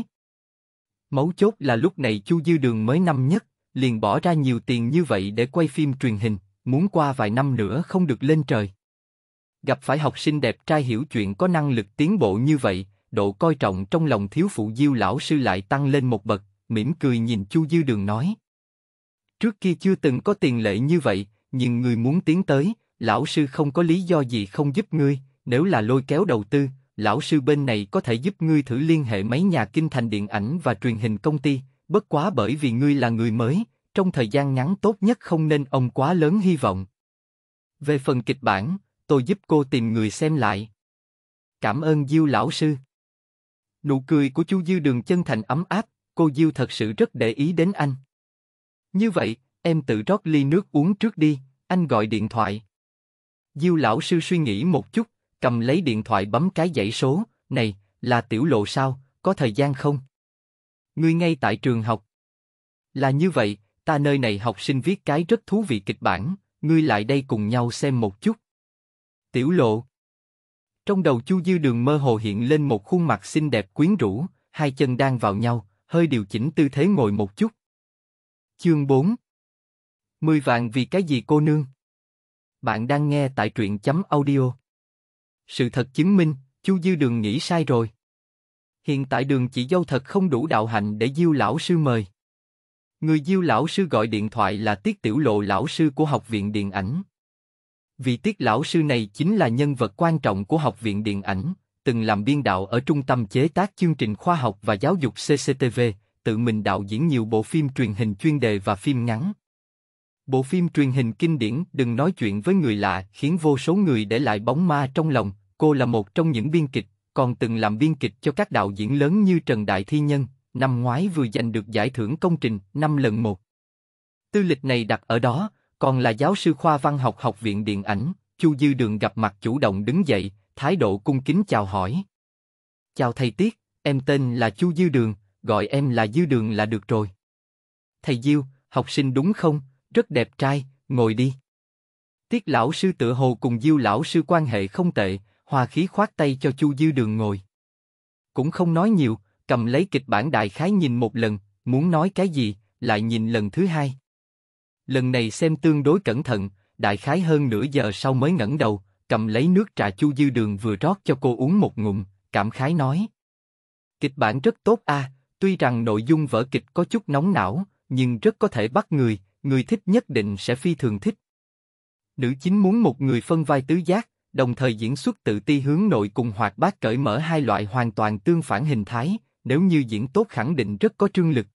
Mấu chốt là lúc này Chu Dư Đường mới năm nhất, liền bỏ ra nhiều tiền như vậy để quay phim truyền hình, muốn qua vài năm nữa không được lên trời. Gặp phải học sinh đẹp trai hiểu chuyện có năng lực tiến bộ như vậy, độ coi trọng trong lòng thiếu phụ diêu lão sư lại tăng lên một bậc, mỉm cười nhìn Chu Dư Đường nói. Trước kia chưa từng có tiền lệ như vậy, nhưng người muốn tiến tới, lão sư không có lý do gì không giúp ngươi, nếu là lôi kéo đầu tư, lão sư bên này có thể giúp ngươi thử liên hệ mấy nhà kinh thành điện ảnh và truyền hình công ty, bất quá bởi vì ngươi là người mới, trong thời gian ngắn tốt nhất không nên ông quá lớn hy vọng. Về phần kịch bản, tôi giúp cô tìm người xem lại. Cảm ơn Diêu lão sư. Nụ cười của chú diêu Đường chân thành ấm áp, cô Diêu thật sự rất để ý đến anh. Như vậy, em tự rót ly nước uống trước đi, anh gọi điện thoại. Diêu lão sư suy nghĩ một chút, cầm lấy điện thoại bấm cái dãy số, này, là tiểu lộ sao, có thời gian không? Ngươi ngay tại trường học. Là như vậy, ta nơi này học sinh viết cái rất thú vị kịch bản, ngươi lại đây cùng nhau xem một chút. Tiểu lộ Trong đầu Chu Dư Đường mơ hồ hiện lên một khuôn mặt xinh đẹp quyến rũ, hai chân đang vào nhau, hơi điều chỉnh tư thế ngồi một chút. Chương 4 Mười vạn vì cái gì cô nương? Bạn đang nghe tại truyện chấm audio sự thật chứng minh, Chu Dư Đường nghĩ sai rồi. Hiện tại đường chị dâu thật không đủ đạo hạnh để Diêu lão sư mời. Người Diêu lão sư gọi điện thoại là Tiết Tiểu Lộ lão sư của Học viện Điện ảnh. vì Tiết lão sư này chính là nhân vật quan trọng của Học viện Điện ảnh, từng làm biên đạo ở Trung tâm chế tác chương trình khoa học và giáo dục CCTV, tự mình đạo diễn nhiều bộ phim truyền hình chuyên đề và phim ngắn. Bộ phim truyền hình kinh điển Đừng nói chuyện với người lạ khiến vô số người để lại bóng ma trong lòng, cô là một trong những biên kịch, còn từng làm biên kịch cho các đạo diễn lớn như Trần Đại Thi Nhân, năm ngoái vừa giành được giải thưởng công trình 5 lần một. Tư lịch này đặt ở đó, còn là giáo sư khoa văn học học viện điện ảnh, Chu Dư Đường gặp mặt chủ động đứng dậy, thái độ cung kính chào hỏi. Chào thầy Tiết, em tên là Chu Dư Đường, gọi em là Dư Đường là được rồi. Thầy Diêu, học sinh đúng không? rất đẹp trai, ngồi đi. Tiết lão sư tự hồ cùng Diêu lão sư quan hệ không tệ, hòa khí khoát tay cho Chu Dư Đường ngồi. Cũng không nói nhiều, cầm lấy kịch bản đại khái nhìn một lần, muốn nói cái gì, lại nhìn lần thứ hai. Lần này xem tương đối cẩn thận, đại khái hơn nửa giờ sau mới ngẩng đầu, cầm lấy nước trà Chu Dư Đường vừa rót cho cô uống một ngụm, cảm khái nói. Kịch bản rất tốt a, à, tuy rằng nội dung vở kịch có chút nóng não, nhưng rất có thể bắt người, người thích nhất định sẽ phi thường thích. Nữ chính muốn một người phân vai tứ giác, đồng thời diễn xuất tự ti hướng nội cùng hoạt bát cởi mở hai loại hoàn toàn tương phản hình thái, nếu như diễn tốt khẳng định rất có trương lực.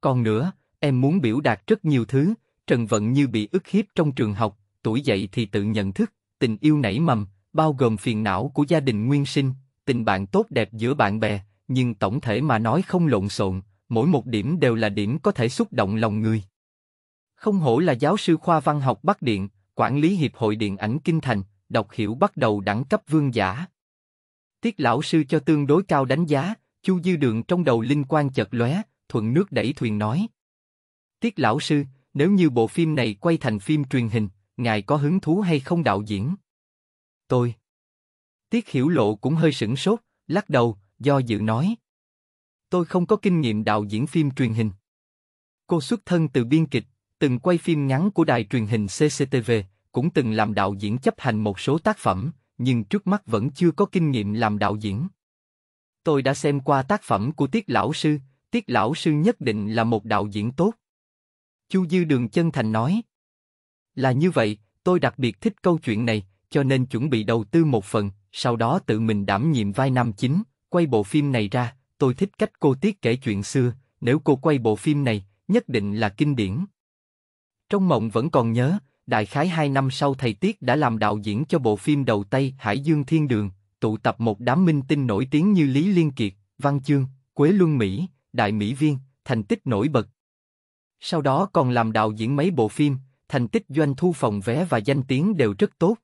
Còn nữa, em muốn biểu đạt rất nhiều thứ, Trần Vận như bị ức hiếp trong trường học, tuổi dậy thì tự nhận thức, tình yêu nảy mầm, bao gồm phiền não của gia đình nguyên sinh, tình bạn tốt đẹp giữa bạn bè, nhưng tổng thể mà nói không lộn xộn, mỗi một điểm đều là điểm có thể xúc động lòng người. Không hổ là giáo sư khoa văn học Bắc Điện, quản lý Hiệp hội Điện ảnh Kinh Thành, đọc hiểu bắt đầu đẳng cấp vương giả. Tiết lão sư cho tương đối cao đánh giá, Chu Dư Đường trong đầu linh quan chợt lóe, thuận nước đẩy thuyền nói. Tiết lão sư, nếu như bộ phim này quay thành phim truyền hình, ngài có hứng thú hay không đạo diễn? Tôi. Tiết hiểu lộ cũng hơi sửng sốt, lắc đầu, do dự nói. Tôi không có kinh nghiệm đạo diễn phim truyền hình. Cô xuất thân từ biên kịch, từng quay phim ngắn của đài truyền hình CCTV, cũng từng làm đạo diễn chấp hành một số tác phẩm, nhưng trước mắt vẫn chưa có kinh nghiệm làm đạo diễn. Tôi đã xem qua tác phẩm của Tiết Lão Sư, Tiết Lão Sư nhất định là một đạo diễn tốt. Chu Dư Đường chân thành nói. Là như vậy, tôi đặc biệt thích câu chuyện này, cho nên chuẩn bị đầu tư một phần, sau đó tự mình đảm nhiệm vai nam chính, quay bộ phim này ra, tôi thích cách cô Tiết kể chuyện xưa, nếu cô quay bộ phim này, nhất định là kinh điển. Trong mộng vẫn còn nhớ, đại khái hai năm sau thầy Tiết đã làm đạo diễn cho bộ phim đầu tay Hải Dương Thiên Đường, tụ tập một đám minh tinh nổi tiếng như Lý Liên Kiệt, Văn Chương, Quế Luân Mỹ, Đại Mỹ Viên, thành tích nổi bật. Sau đó còn làm đạo diễn mấy bộ phim, thành tích doanh thu phòng vé và danh tiếng đều rất tốt.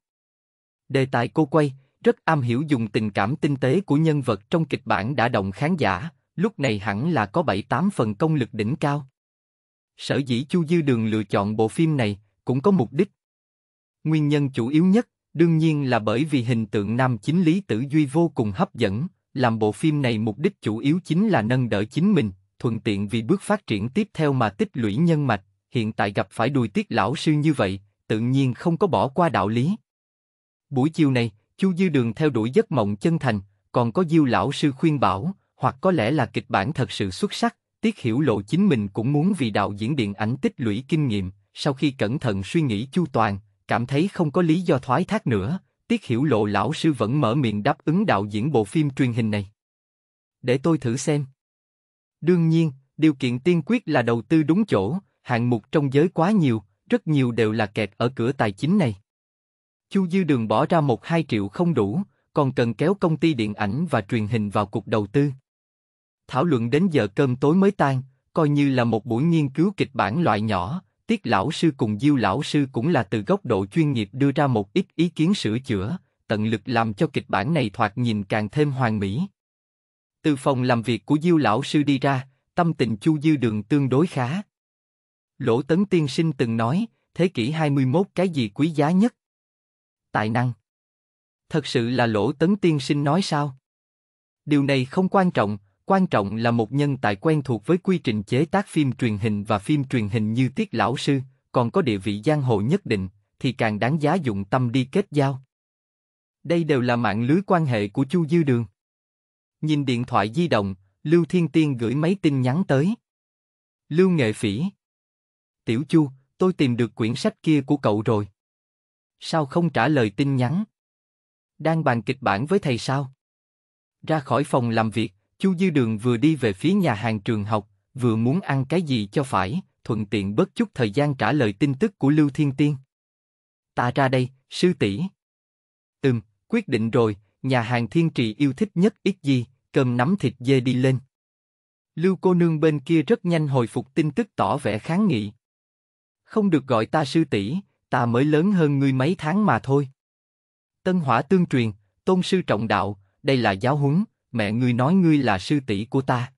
Đề tài cô quay, rất am hiểu dùng tình cảm tinh tế của nhân vật trong kịch bản đã động khán giả, lúc này hẳn là có 7-8 phần công lực đỉnh cao. Sở dĩ Chu Dư Đường lựa chọn bộ phim này cũng có mục đích. Nguyên nhân chủ yếu nhất, đương nhiên là bởi vì hình tượng nam chính Lý Tử Duy vô cùng hấp dẫn, làm bộ phim này mục đích chủ yếu chính là nâng đỡ chính mình, thuận tiện vì bước phát triển tiếp theo mà tích lũy nhân mạch, hiện tại gặp phải đùi tiết lão sư như vậy, tự nhiên không có bỏ qua đạo lý. Buổi chiều này, Chu Dư Đường theo đuổi giấc mộng chân thành, còn có Diêu lão sư khuyên bảo, hoặc có lẽ là kịch bản thật sự xuất sắc, Tiết Hiểu Lộ chính mình cũng muốn vì đạo diễn điện ảnh tích lũy kinh nghiệm, sau khi cẩn thận suy nghĩ chu toàn, cảm thấy không có lý do thoái thác nữa, Tiết Hiểu Lộ lão sư vẫn mở miệng đáp ứng đạo diễn bộ phim truyền hình này. Để tôi thử xem. Đương nhiên, điều kiện tiên quyết là đầu tư đúng chỗ, hạng mục trong giới quá nhiều, rất nhiều đều là kẹt ở cửa tài chính này. Chu Dư Đường bỏ ra 1-2 triệu không đủ, còn cần kéo công ty điện ảnh và truyền hình vào cuộc đầu tư thảo luận đến giờ cơm tối mới tan, coi như là một buổi nghiên cứu kịch bản loại nhỏ. Tiết lão sư cùng Diêu lão sư cũng là từ góc độ chuyên nghiệp đưa ra một ít ý kiến sửa chữa, tận lực làm cho kịch bản này thoạt nhìn càng thêm hoàn mỹ. Từ phòng làm việc của Diêu lão sư đi ra, tâm tình Chu Dư Đường tương đối khá. Lỗ Tấn Tiên Sinh từng nói, thế kỷ 21 cái gì quý giá nhất? Tài năng. Thật sự là Lỗ Tấn Tiên Sinh nói sao? Điều này không quan trọng, Quan trọng là một nhân tài quen thuộc với quy trình chế tác phim truyền hình và phim truyền hình như Tiết Lão Sư, còn có địa vị giang hồ nhất định, thì càng đáng giá dụng tâm đi kết giao. Đây đều là mạng lưới quan hệ của Chu Dư Đường. Nhìn điện thoại di động, Lưu Thiên Tiên gửi mấy tin nhắn tới. Lưu Nghệ Phỉ Tiểu Chu, tôi tìm được quyển sách kia của cậu rồi. Sao không trả lời tin nhắn? Đang bàn kịch bản với thầy sao? Ra khỏi phòng làm việc, Chu Dư Đường vừa đi về phía nhà hàng trường học, vừa muốn ăn cái gì cho phải, thuận tiện bớt chút thời gian trả lời tin tức của Lưu Thiên Tiên. Ta ra đây, sư tỷ. Ừm, quyết định rồi, nhà hàng Thiên Trì yêu thích nhất ít gì, cơm nắm thịt dê đi lên. Lưu cô nương bên kia rất nhanh hồi phục tin tức tỏ vẻ kháng nghị. Không được gọi ta sư tỷ, ta mới lớn hơn ngươi mấy tháng mà thôi. Tân Hỏa tương truyền, tôn sư trọng đạo, đây là giáo huấn, mẹ ngươi nói ngươi là sư tỷ của ta.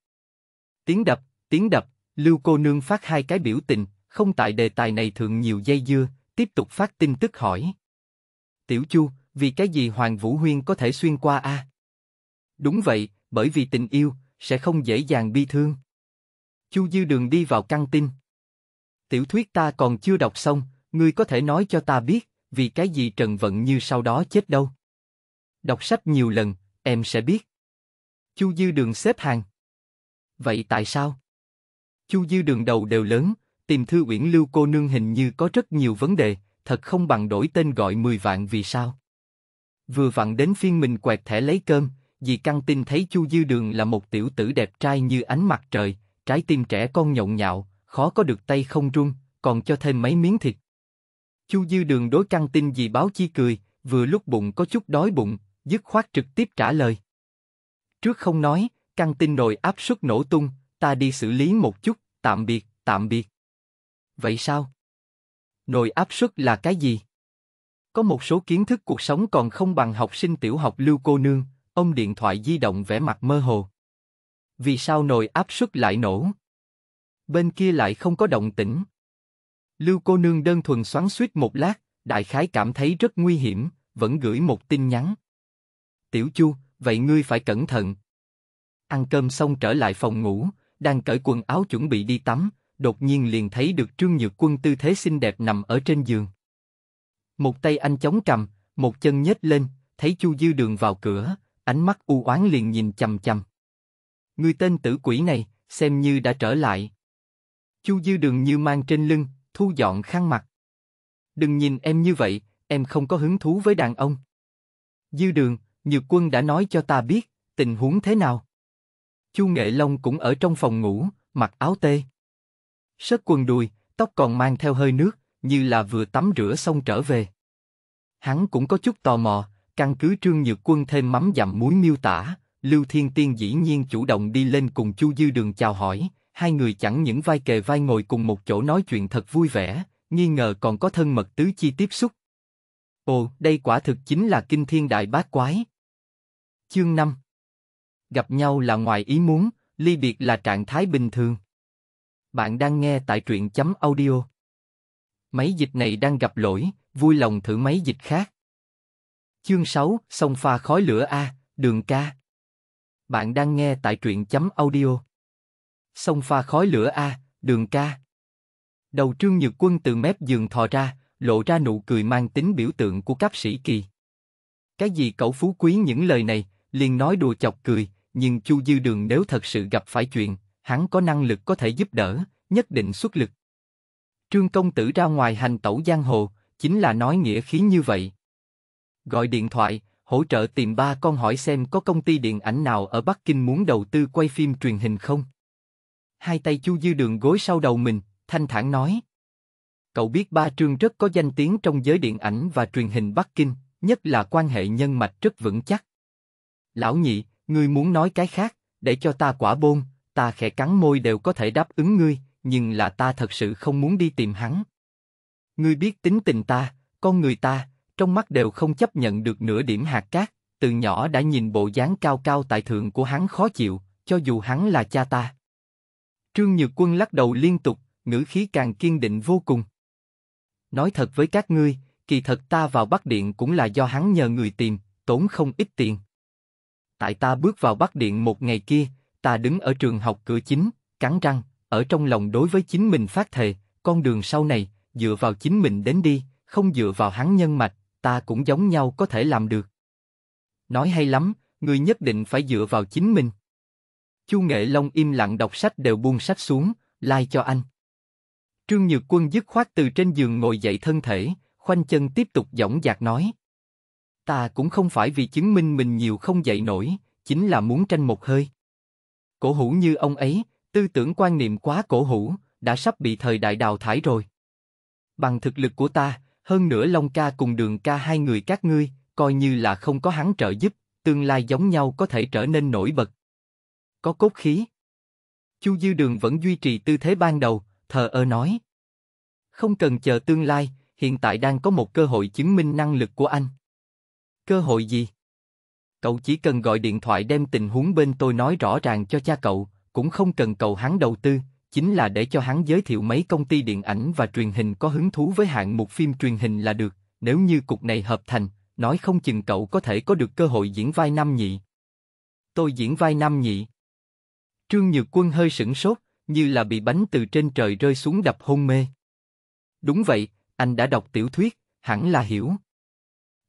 Tiếng đập, tiếng đập, Lưu cô nương phát hai cái biểu tình, không tại đề tài này thường nhiều dây dưa, tiếp tục phát tin tức hỏi. Tiểu Chu, vì cái gì Hoàng Vũ Huyên có thể xuyên qua a? Đúng vậy, bởi vì tình yêu sẽ không dễ dàng bi thương. Chu Dư Đường đi vào căn tin. Tiểu thuyết ta còn chưa đọc xong, ngươi có thể nói cho ta biết vì cái gì Trần Vận Như sau đó chết đâu? Đọc sách nhiều lần, em sẽ biết. Chu Dư Đường xếp hàng. Vậy tại sao? Chu Dư Đường đầu đều lớn, tìm Thư Uyển Lưu cô nương hình như có rất nhiều vấn đề, thật không bằng đổi tên gọi 10 vạn vì sao? Vừa vặn đến phiên mình quẹt thẻ lấy cơm, dì căng tin thấy Chu Dư Đường là một tiểu tử đẹp trai như ánh mặt trời, trái tim trẻ con nhộn nhạo, khó có được tay không run, còn cho thêm mấy miếng thịt. Chu Dư Đường đối căng tin dì báo chi cười, vừa lúc bụng có chút đói bụng, dứt khoát trực tiếp trả lời. Trước không nói, căng tin nồi áp suất nổ tung, ta đi xử lý một chút, tạm biệt, tạm biệt. Vậy sao? Nồi áp suất là cái gì? Có một số kiến thức cuộc sống còn không bằng học sinh tiểu học lưu cô nương, ông điện thoại di động vẻ mặt mơ hồ. Vì sao nồi áp suất lại nổ? Bên kia lại không có động tĩnh. Lưu cô nương đơn thuần xoắn suýt một lát, đại khái cảm thấy rất nguy hiểm, vẫn gửi một tin nhắn. Tiểu Chu, vậy ngươi phải cẩn thận. Ăn cơm xong trở lại phòng ngủ, đang cởi quần áo chuẩn bị đi tắm, đột nhiên liền thấy được Trương Nhược Quân tư thế xinh đẹp nằm ở trên giường. Một tay anh chống cầm, một chân nhếch lên, thấy Chu Dư Đường vào cửa, ánh mắt u oán liền nhìn chằm chằm. Người tên tử quỷ này, xem như đã trở lại. Chu Dư Đường như mang trên lưng, thu dọn khăn mặt. Đừng nhìn em như vậy, em không có hứng thú với đàn ông. Dư Đường, Nhược quân đã nói cho ta biết, tình huống thế nào. Chu Nghệ Long cũng ở trong phòng ngủ, mặc áo tê. Sớt quần đùi, tóc còn mang theo hơi nước, như là vừa tắm rửa xong trở về. Hắn cũng có chút tò mò, căn cứ trương nhược quân thêm mắm dặm muối miêu tả, Lưu Thiên Tiên dĩ nhiên chủ động đi lên cùng Chu Dư Đường chào hỏi, hai người chẳng những vai kề vai ngồi cùng một chỗ nói chuyện thật vui vẻ, nghi ngờ còn có thân mật tứ chi tiếp xúc. Ồ, đây quả thực chính là kinh thiên đại bát quái, Chương 5 Gặp nhau là ngoài ý muốn, ly biệt là trạng thái bình thường. Bạn đang nghe tại truyện chấm audio. Máy dịch này đang gặp lỗi, vui lòng thử máy dịch khác. Chương 6, sông pha khói lửa A, đường ca. Bạn đang nghe tại truyện chấm audio. Sông pha khói lửa A, đường ca. Đầu trương nhược quân từ mép giường thò ra, lộ ra nụ cười mang tính biểu tượng của các sĩ kỳ. Cái gì cậu phú quý những lời này, liền nói đùa chọc cười, nhưng Chu Dư Đường nếu thật sự gặp phải chuyện, hắn có năng lực có thể giúp đỡ, nhất định xuất lực. Trương công tử ra ngoài hành tẩu giang hồ, chính là nói nghĩa khí như vậy. Gọi điện thoại, hỗ trợ tìm ba con hỏi xem có công ty điện ảnh nào ở Bắc Kinh muốn đầu tư quay phim truyền hình không. Hai tay Chu Dư Đường gối sau đầu mình, thanh thản nói. Cậu biết ba Trương rất có danh tiếng trong giới điện ảnh và truyền hình Bắc Kinh, nhất là quan hệ nhân mạch rất vững chắc. Lão nhị, ngươi muốn nói cái khác, để cho ta quả bôn, ta khẽ cắn môi đều có thể đáp ứng ngươi, nhưng là ta thật sự không muốn đi tìm hắn. Ngươi biết tính tình ta, con người ta, trong mắt đều không chấp nhận được nửa điểm hạt cát, từ nhỏ đã nhìn bộ dáng cao cao tại thượng của hắn khó chịu, cho dù hắn là cha ta. Trương Nhược Quân lắc đầu liên tục, ngữ khí càng kiên định vô cùng. Nói thật với các ngươi, kỳ thật ta vào Bắc Điện cũng là do hắn nhờ người tìm, tốn không ít tiền tại ta bước vào Bắc Điện một ngày kia, ta đứng ở trường học cửa chính, cắn răng, ở trong lòng đối với chính mình phát thề, con đường sau này, dựa vào chính mình đến đi, không dựa vào hắn nhân mạch, ta cũng giống nhau có thể làm được. Nói hay lắm, người nhất định phải dựa vào chính mình. Chu Nghệ Long im lặng đọc sách đều buông sách xuống, lai like cho anh. Trương Nhược Quân dứt khoát từ trên giường ngồi dậy thân thể, khoanh chân tiếp tục dõng dạc nói. Ta cũng không phải vì chứng minh mình nhiều không dậy nổi, chính là muốn tranh một hơi. Cổ hủ như ông ấy, tư tưởng quan niệm quá cổ hủ, đã sắp bị thời đại đào thải rồi. Bằng thực lực của ta, hơn nữa Long ca cùng đường ca hai người các ngươi, coi như là không có hắn trợ giúp, tương lai giống nhau có thể trở nên nổi bật. Có cốt khí. Chu Dư Đường vẫn duy trì tư thế ban đầu, thờ ơ nói. Không cần chờ tương lai, hiện tại đang có một cơ hội chứng minh năng lực của anh. Cơ hội gì? Cậu chỉ cần gọi điện thoại đem tình huống bên tôi nói rõ ràng cho cha cậu, cũng không cần cầu hắn đầu tư, chính là để cho hắn giới thiệu mấy công ty điện ảnh và truyền hình có hứng thú với hạng mục phim truyền hình là được, nếu như cục này hợp thành, nói không chừng cậu có thể có được cơ hội diễn vai nam nhị. Tôi diễn vai nam nhị. Trương Nhược Quân hơi sửng sốt, như là bị bánh từ trên trời rơi xuống đập hôn mê. Đúng vậy, anh đã đọc tiểu thuyết, hẳn là hiểu.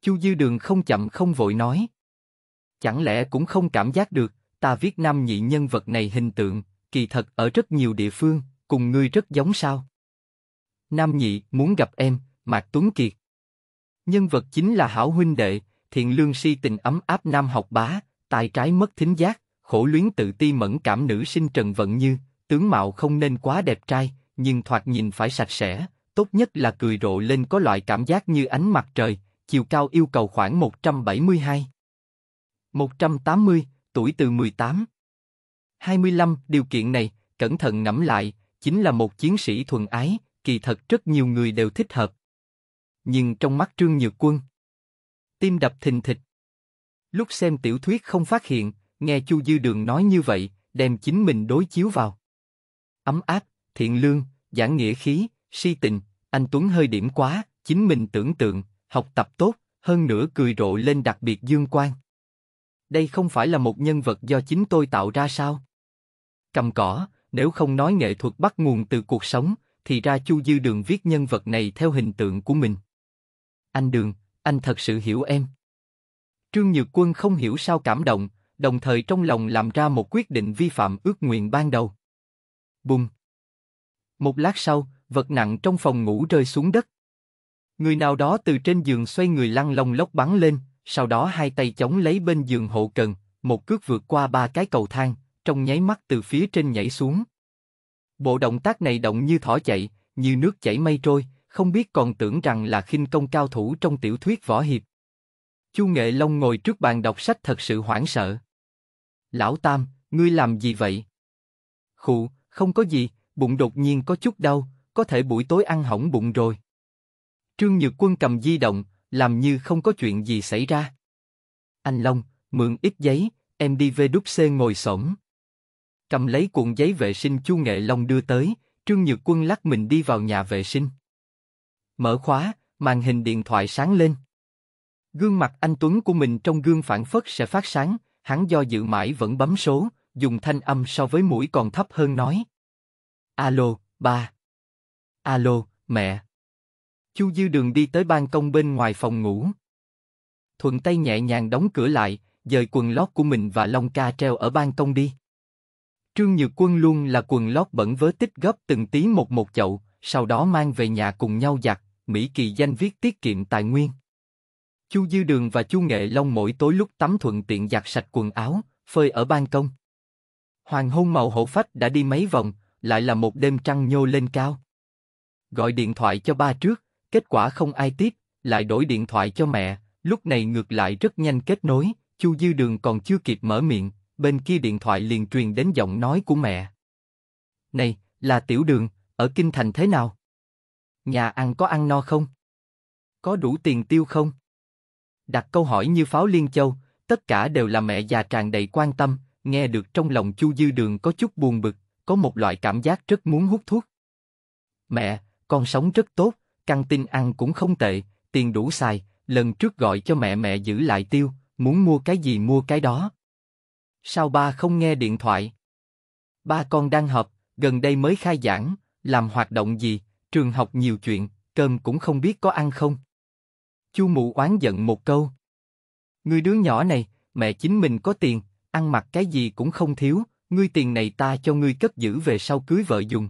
Chu Dư Đường không chậm không vội nói. Chẳng lẽ cũng không cảm giác được, ta viết Nam nhị nhân vật này hình tượng, kỳ thật ở rất nhiều địa phương, cùng ngươi rất giống sao? Nam nhị muốn gặp em, Mạc Tuấn Kiệt. Nhân vật chính là hảo huynh đệ, thiện lương si tình ấm áp nam học bá, tài trái mất thính giác, khổ luyến tự ti mẫn cảm nữ sinh Trần Vận Như, tướng mạo không nên quá đẹp trai, nhưng thoạt nhìn phải sạch sẽ, tốt nhất là cười rộ lên có loại cảm giác như ánh mặt trời, chiều cao yêu cầu khoảng 172. 180, tuổi từ 18. 25, điều kiện này, cẩn thận ngẫm lại, chính là một chiến sĩ thuần ái, kỳ thật rất nhiều người đều thích hợp. Nhưng trong mắt Trương Nhược Quân, tim đập thình thịch. Lúc xem tiểu thuyết không phát hiện, nghe Chu Dư Đường nói như vậy, đem chính mình đối chiếu vào. Ấm áp, thiện lương, giảng nghĩa khí, si tình, anh Tuấn hơi điểm quá, chính mình tưởng tượng, học tập tốt, hơn nữa cười rộ lên đặc biệt dương quang. Đây không phải là một nhân vật do chính tôi tạo ra sao? Cầm cỏ, nếu không nói nghệ thuật bắt nguồn từ cuộc sống, thì ra Chu Dư Đường viết nhân vật này theo hình tượng của mình. Anh Đường, anh thật sự hiểu em. Trương Nhược Quân không hiểu sao cảm động, đồng thời trong lòng làm ra một quyết định vi phạm ước nguyện ban đầu. Bùng. Một lát sau, vật nặng trong phòng ngủ rơi xuống đất, Người nào đó từ trên giường xoay người lăn lông lốc bắn lên, sau đó hai tay chống lấy bên giường hộ cần, một cước vượt qua ba cái cầu thang, trong nháy mắt từ phía trên nhảy xuống. Bộ động tác này động như thỏ chạy, như nước chảy mây trôi, không biết còn tưởng rằng là khinh công cao thủ trong tiểu thuyết võ hiệp. Chu Nghệ Long ngồi trước bàn đọc sách thật sự hoảng sợ. Lão Tam, ngươi làm gì vậy? Khụ, không có gì, bụng đột nhiên có chút đau, có thể buổi tối ăn hỏng bụng rồi. Trương Nhược Quân cầm di động, làm như không có chuyện gì xảy ra. Anh Long, mượn ít giấy, em đi về đúc xe ngồi sổm. Cầm lấy cuộn giấy vệ sinh Chu Nghệ Long đưa tới, Trương Nhược Quân lắc mình đi vào nhà vệ sinh. Mở khóa, màn hình điện thoại sáng lên. Gương mặt anh Tuấn của mình trong gương phản phất sẽ phát sáng, hắn do dự mãi vẫn bấm số, dùng thanh âm so với mũi còn thấp hơn nói. Alo, ba. Alo, mẹ. Chu Dư Đường đi tới ban công bên ngoài phòng ngủ. Thuận tay nhẹ nhàng đóng cửa lại, dời quần lót của mình và lông ca treo ở ban công đi. Trương Nhược Quân luôn là quần lót bẩn vớ tích góp từng tí một một chậu, sau đó mang về nhà cùng nhau giặt, Mỹ Kỳ danh viết tiết kiệm tài nguyên. Chu Dư Đường và Chu Nghệ Long mỗi tối lúc tắm thuận tiện giặt sạch quần áo, phơi ở ban công. Hoàng hôn màu hổ phách đã đi mấy vòng, lại là một đêm trăng nhô lên cao. Gọi điện thoại cho ba trước, kết quả không ai tiếp, lại đổi điện thoại cho mẹ, lúc này ngược lại rất nhanh kết nối, Chu Dư Đường còn chưa kịp mở miệng, bên kia điện thoại liền truyền đến giọng nói của mẹ. Này, là Tiểu Đường, ở Kinh Thành thế nào? Nhà ăn có ăn no không? Có đủ tiền tiêu không? Đặt câu hỏi như pháo liên châu, tất cả đều là mẹ già tràn đầy quan tâm, nghe được trong lòng Chu Dư Đường có chút buồn bực, có một loại cảm giác rất muốn hút thuốc. Mẹ, con sống rất tốt, căng tin ăn cũng không tệ, tiền đủ xài, lần trước gọi cho mẹ mẹ giữ lại tiêu, muốn mua cái gì mua cái đó. Sao ba không nghe điện thoại? Ba con đang họp, gần đây mới khai giảng, làm hoạt động gì, trường học nhiều chuyện, cơm cũng không biết có ăn không. Chu mụ oán giận một câu. Người đứa nhỏ này, mẹ chính mình có tiền, ăn mặc cái gì cũng không thiếu, ngươi tiền này ta cho ngươi cất giữ về sau cưới vợ dùng.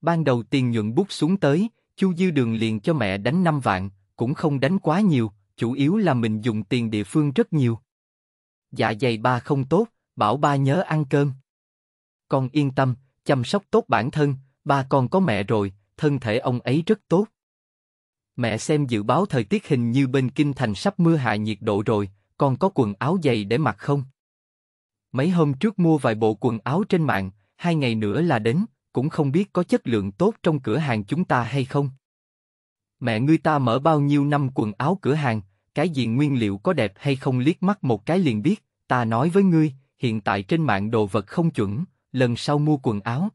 Ban đầu tiền nhuận bút xuống tới, Chu Dư Đường liền cho mẹ đánh 5 vạn, cũng không đánh quá nhiều, chủ yếu là mình dùng tiền địa phương rất nhiều. Dạ dày ba không tốt, bảo ba nhớ ăn cơm. Con yên tâm, chăm sóc tốt bản thân, ba con có mẹ rồi, thân thể ông ấy rất tốt. Mẹ xem dự báo thời tiết hình như bên kinh thành sắp mưa hạ nhiệt độ rồi, con có quần áo dày để mặc không? Mấy hôm trước mua vài bộ quần áo trên mạng, hai ngày nữa là đến, cũng không biết có chất lượng tốt trong cửa hàng chúng ta hay không. Mẹ ngươi ta mở bao nhiêu năm quần áo cửa hàng, cái gì nguyên liệu có đẹp hay không liếc mắt một cái liền biết, ta nói với ngươi, hiện tại trên mạng đồ vật không chuẩn, lần sau mua quần áo.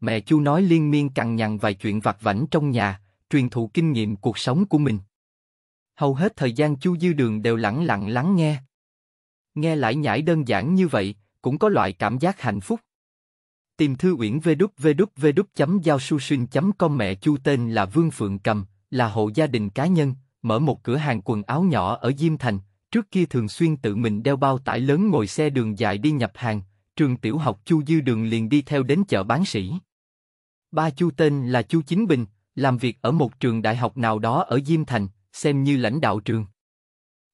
Mẹ chu nói liên miên cằn nhằn vài chuyện vặt vảnh trong nhà, truyền thụ kinh nghiệm cuộc sống của mình. Hầu hết thời gian chu dư đường đều lặng lặng lắng nghe. Nghe lại nhảy đơn giản như vậy, cũng có loại cảm giác hạnh phúc. Tìm thư uyển giao vđvđvđ giaosusun con mẹ chu tên là Vương Phượng Cầm, là hộ gia đình cá nhân, mở một cửa hàng quần áo nhỏ ở Diêm Thành, trước kia thường xuyên tự mình đeo bao tải lớn ngồi xe đường dài đi nhập hàng, trường tiểu học Chu Dư Đường liền đi theo đến chợ bán sĩ Ba Chu tên là Chu Chính Bình, làm việc ở một trường đại học nào đó ở Diêm Thành, xem như lãnh đạo trường.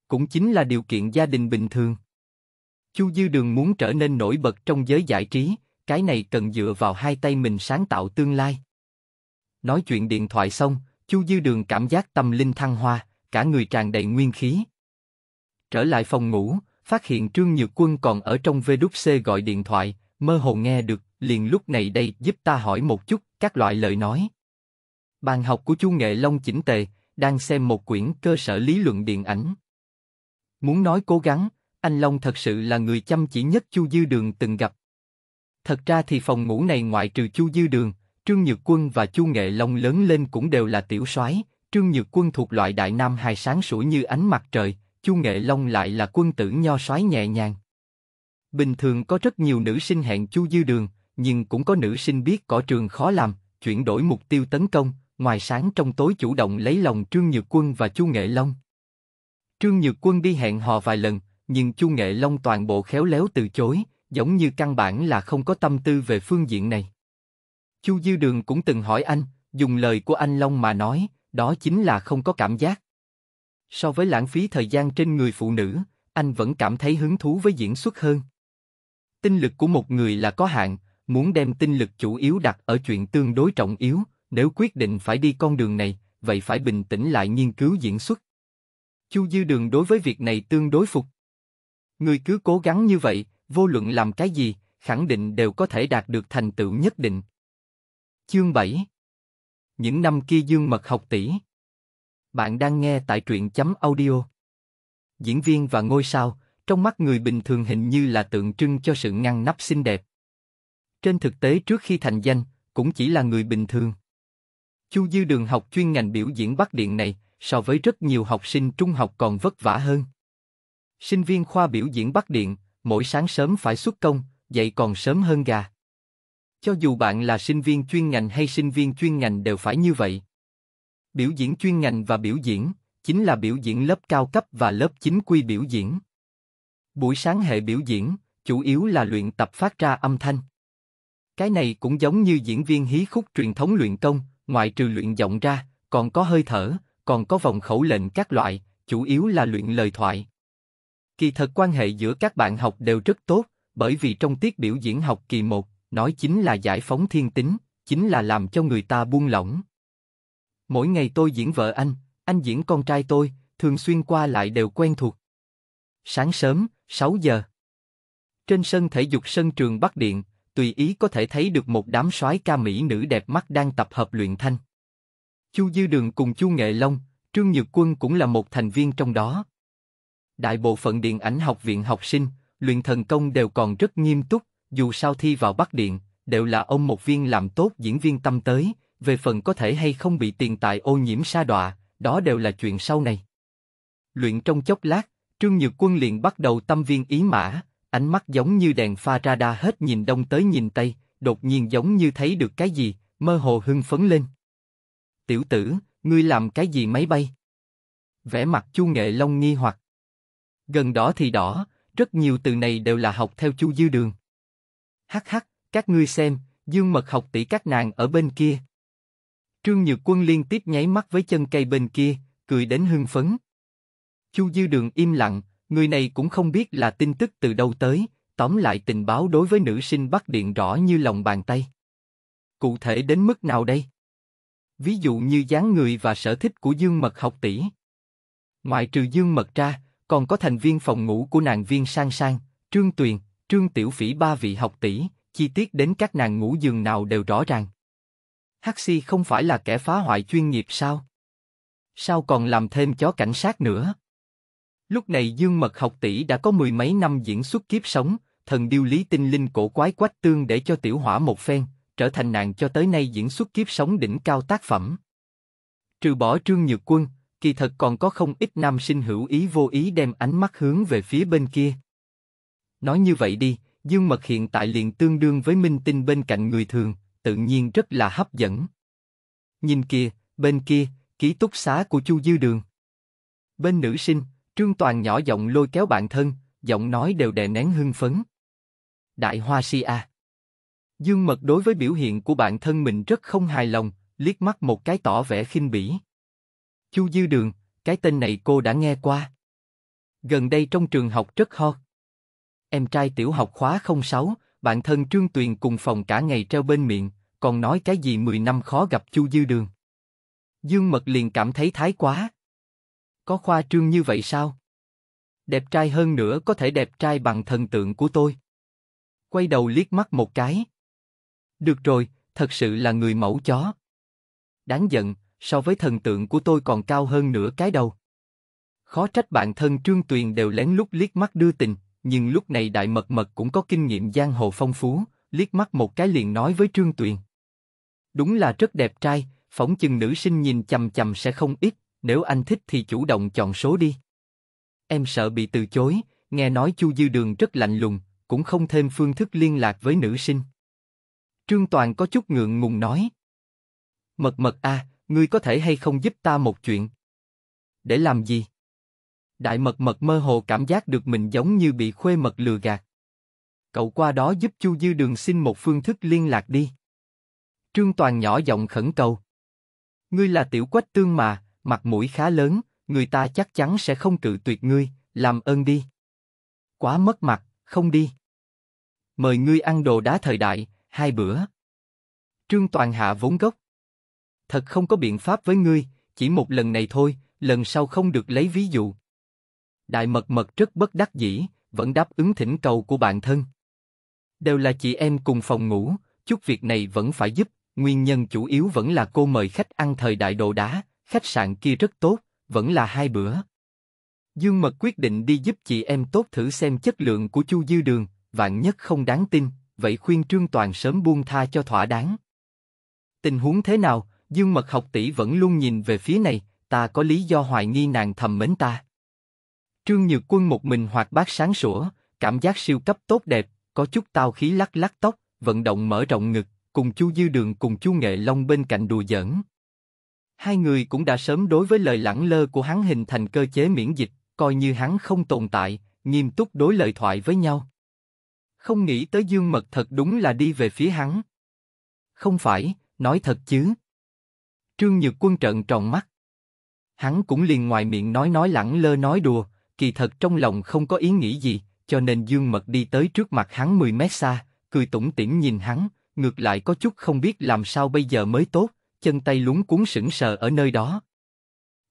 Cũng chính là điều kiện gia đình bình thường. Chu Dư Đường muốn trở nên nổi bật trong giới giải trí, cái này cần dựa vào hai tay mình sáng tạo tương lai. Nói chuyện điện thoại xong, Chu Dư Đường cảm giác tâm linh thăng hoa, cả người tràn đầy nguyên khí. Trở lại phòng ngủ, phát hiện Trương Nhược Quân còn ở trong VWC gọi điện thoại, mơ hồ nghe được, liền lúc này đây giúp ta hỏi một chút các loại lời nói. Bàn học của Chu Nghệ Long chỉnh tề, đang xem một quyển cơ sở lý luận điện ảnh. Muốn nói cố gắng, anh Long thật sự là người chăm chỉ nhất Chu Dư Đường từng gặp. Thật ra thì phòng ngủ này ngoại trừ Chu Dư Đường, Trương Nhược Quân và Chu Nghệ Long lớn lên cũng đều là tiểu soái. Trương Nhược Quân thuộc loại đại nam hài sáng sủa như ánh mặt trời, Chu Nghệ Long lại là quân tử nho soái nhẹ nhàng. Bình thường có rất nhiều nữ sinh hẹn Chu Dư Đường, nhưng cũng có nữ sinh biết cỏ trường khó làm, chuyển đổi mục tiêu tấn công, ngoài sáng trong tối chủ động lấy lòng Trương Nhược Quân và Chu Nghệ Long. Trương Nhược Quân đi hẹn hò vài lần, nhưng Chu Nghệ Long toàn bộ khéo léo từ chối, giống như căn bản là không có tâm tư về phương diện này. Chu Dư Đường cũng từng hỏi anh, dùng lời của anh Long mà nói, đó chính là không có cảm giác. So với lãng phí thời gian trên người phụ nữ, anh vẫn cảm thấy hứng thú với diễn xuất hơn. Tinh lực của một người là có hạn, muốn đem tinh lực chủ yếu đặt ở chuyện tương đối trọng yếu, nếu quyết định phải đi con đường này, vậy phải bình tĩnh lại nghiên cứu diễn xuất. Chu Dư Đường đối với việc này tương đối phục. Người cứ cố gắng như vậy, vô luận làm cái gì, khẳng định đều có thể đạt được thành tựu nhất định. Chương 7 Những năm kia dương mật học tỷ Bạn đang nghe tại truyện chấm audio. Diễn viên và ngôi sao, trong mắt người bình thường hình như là tượng trưng cho sự ngăn nắp xinh đẹp. Trên thực tế trước khi thành danh, cũng chỉ là người bình thường. Chu Dư Đường học chuyên ngành biểu diễn Bắc Điện này, so với rất nhiều học sinh trung học còn vất vả hơn. Sinh viên khoa biểu diễn Bắc Điện, mỗi sáng sớm phải xuất công, dậy còn sớm hơn gà. Cho dù bạn là sinh viên chuyên ngành hay sinh viên chuyên ngành đều phải như vậy. Biểu diễn chuyên ngành và biểu diễn, chính là biểu diễn lớp cao cấp và lớp chính quy biểu diễn. Buổi sáng hệ biểu diễn, chủ yếu là luyện tập phát ra âm thanh. Cái này cũng giống như diễn viên hí khúc truyền thống luyện công, ngoại trừ luyện giọng ra, còn có hơi thở, còn có vòng khẩu lệnh các loại, chủ yếu là luyện lời thoại, Kỳ thật quan hệ giữa các bạn học đều rất tốt, bởi vì trong tiết biểu diễn học kỳ 1, nói chính là giải phóng thiên tính, chính là làm cho người ta buông lỏng. Mỗi ngày tôi diễn vợ anh, anh diễn con trai tôi, thường xuyên qua lại đều quen thuộc. Sáng sớm, 6 giờ. Trên sân thể dục sân trường Bắc Điện, tùy ý có thể thấy được một đám soái ca mỹ nữ đẹp mắt đang tập hợp luyện thanh. Chu Dư Đường cùng Chu Nghệ Long, Trương Nhược Quân cũng là một thành viên trong đó đại bộ phận điện ảnh học viện học sinh, luyện thần công đều còn rất nghiêm túc, dù sao thi vào Bắc Điện, đều là ông một viên làm tốt diễn viên tâm tới, về phần có thể hay không bị tiền tài ô nhiễm sa đọa, đó đều là chuyện sau này. Luyện trong chốc lát, Trương Nhược Quân liền bắt đầu tâm viên ý mã, ánh mắt giống như đèn pha radar hết nhìn đông tới nhìn tây, đột nhiên giống như thấy được cái gì, mơ hồ hưng phấn lên. Tiểu tử, ngươi làm cái gì máy bay? Vẽ mặt Chu Nghệ Long nghi hoặc gần đỏ thì đỏ, rất nhiều từ này đều là học theo Chu Dư Đường. Hắc hắc, các ngươi xem, Dương Mật học tỷ các nàng ở bên kia. Trương Nhược Quân liên tiếp nháy mắt với chân cây bên kia, cười đến hưng phấn. Chu Dư Đường im lặng, người này cũng không biết là tin tức từ đâu tới, tóm lại tình báo đối với nữ sinh Bắc Điện rõ như lòng bàn tay. Cụ thể đến mức nào đây? Ví dụ như dáng người và sở thích của Dương Mật học tỷ. Ngoài trừ Dương Mật ra, còn có thành viên phòng ngủ của nàng viên sang sang, trương tuyền, trương tiểu phỉ ba vị học tỷ, chi tiết đến các nàng ngủ giường nào đều rõ ràng. Hắc si không phải là kẻ phá hoại chuyên nghiệp sao? Sao còn làm thêm chó cảnh sát nữa? Lúc này Dương Mật học tỷ đã có mười mấy năm diễn xuất kiếp sống, thần điêu lý tinh linh cổ quái quách tương để cho tiểu hỏa một phen, trở thành nàng cho tới nay diễn xuất kiếp sống đỉnh cao tác phẩm. Trừ bỏ Trương Nhược Quân, kỳ thật còn có không ít nam sinh hữu ý vô ý đem ánh mắt hướng về phía bên kia. Nói như vậy đi, Dương Mật hiện tại liền tương đương với minh tinh bên cạnh người thường, tự nhiên rất là hấp dẫn. Nhìn kia, bên kia, ký túc xá của Chu Dư Đường. Bên nữ sinh, Trương Toàn nhỏ giọng lôi kéo bạn thân, giọng nói đều đè nén hưng phấn. Đại Hoa Si A. Dương Mật đối với biểu hiện của bạn thân mình rất không hài lòng, liếc mắt một cái tỏ vẻ khinh bỉ. Chu Dư Đường, cái tên này cô đã nghe qua. Gần đây trong trường học rất hot. Em trai tiểu học khóa 06, bạn thân Trương Tuyền cùng phòng cả ngày treo bên miệng, còn nói cái gì 10 năm khó gặp Chu Dư Đường. Dương Mật liền cảm thấy thái quá. Có khoa trương như vậy sao? Đẹp trai hơn nữa có thể đẹp trai bằng thần tượng của tôi. Quay đầu liếc mắt một cái. Được rồi, thật sự là người mẫu chó. Đáng giận, so với thần tượng của tôi còn cao hơn nửa cái đầu. Khó trách bạn thân Trương Tuyền đều lén lút liếc mắt đưa tình, nhưng lúc này Đại Mật Mật cũng có kinh nghiệm giang hồ phong phú, liếc mắt một cái liền nói với Trương Tuyền. Đúng là rất đẹp trai, phỏng chừng nữ sinh nhìn chầm chầm sẽ không ít, nếu anh thích thì chủ động chọn số đi. Em sợ bị từ chối, nghe nói Chu Dư Đường rất lạnh lùng, cũng không thêm phương thức liên lạc với nữ sinh. Trương Toàn có chút ngượng ngùng nói. Mật mật a, à, ngươi có thể hay không giúp ta một chuyện? Để làm gì? Đại mật mật mơ hồ cảm giác được mình giống như bị khuê mật lừa gạt. Cậu qua đó giúp Chu Dư Đường xin một phương thức liên lạc đi. Trương Toàn nhỏ giọng khẩn cầu. Ngươi là tiểu quách tương mà, mặt mũi khá lớn, người ta chắc chắn sẽ không cự tuyệt ngươi, làm ơn đi. Quá mất mặt, không đi. Mời ngươi ăn đồ đá thời đại, hai bữa. Trương Toàn hạ vốn gốc thật không có biện pháp với ngươi, chỉ một lần này thôi, lần sau không được lấy ví dụ. Đại mật mật rất bất đắc dĩ, vẫn đáp ứng thỉnh cầu của bạn thân. Đều là chị em cùng phòng ngủ, chút việc này vẫn phải giúp, nguyên nhân chủ yếu vẫn là cô mời khách ăn thời đại đồ đá, khách sạn kia rất tốt, vẫn là hai bữa. Dương Mật quyết định đi giúp chị em tốt thử xem chất lượng của Chu Dư Đường, vạn nhất không đáng tin, vậy khuyên Trương Toàn sớm buông tha cho thỏa đáng. Tình huống thế nào, Dương Mật học tỷ vẫn luôn nhìn về phía này, ta có lý do hoài nghi nàng thầm mến ta. Trương Nhược Quân một mình hoạt bát sáng sủa, cảm giác siêu cấp tốt đẹp, có chút tao khí lắc lắc tóc, vận động mở rộng ngực, cùng Chu Dư Đường cùng Chu Nghệ Long bên cạnh đùa giỡn. Hai người cũng đã sớm đối với lời lẳng lơ của hắn hình thành cơ chế miễn dịch, coi như hắn không tồn tại, nghiêm túc đối lời thoại với nhau. Không nghĩ tới Dương Mật thật đúng là đi về phía hắn. Không phải, nói thật chứ, Trương Nhược Quân trợn tròn mắt. Hắn cũng liền ngoài miệng nói nói lẳng lơ nói đùa, kỳ thật trong lòng không có ý nghĩ gì, cho nên Dương Mật đi tới trước mặt hắn 10 mét xa, cười tủm tỉm nhìn hắn, ngược lại có chút không biết làm sao bây giờ mới tốt, chân tay lúng cuốn sững sờ ở nơi đó.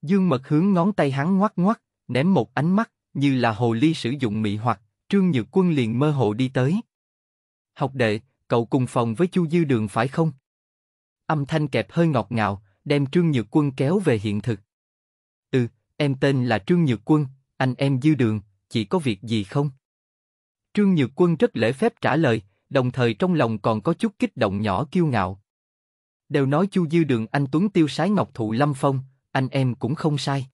Dương Mật hướng ngón tay hắn ngoắc ngoắc, ném một ánh mắt, như là hồ ly sử dụng mị hoặc, Trương Nhược Quân liền mơ hồ đi tới. Học đệ, cậu cùng phòng với Chu Dư Đường phải không? Âm thanh kẹp hơi ngọt ngào, đem Trương Nhược Quân kéo về hiện thực. Ừ, em tên là Trương Nhược Quân, anh em dư đường, chỉ có việc gì không? Trương Nhược Quân rất lễ phép trả lời, đồng thời trong lòng còn có chút kích động nhỏ kiêu ngạo. Đều nói Chu Dư Đường anh Tuấn tiêu sái ngọc thụ lâm phong, anh em cũng không sai.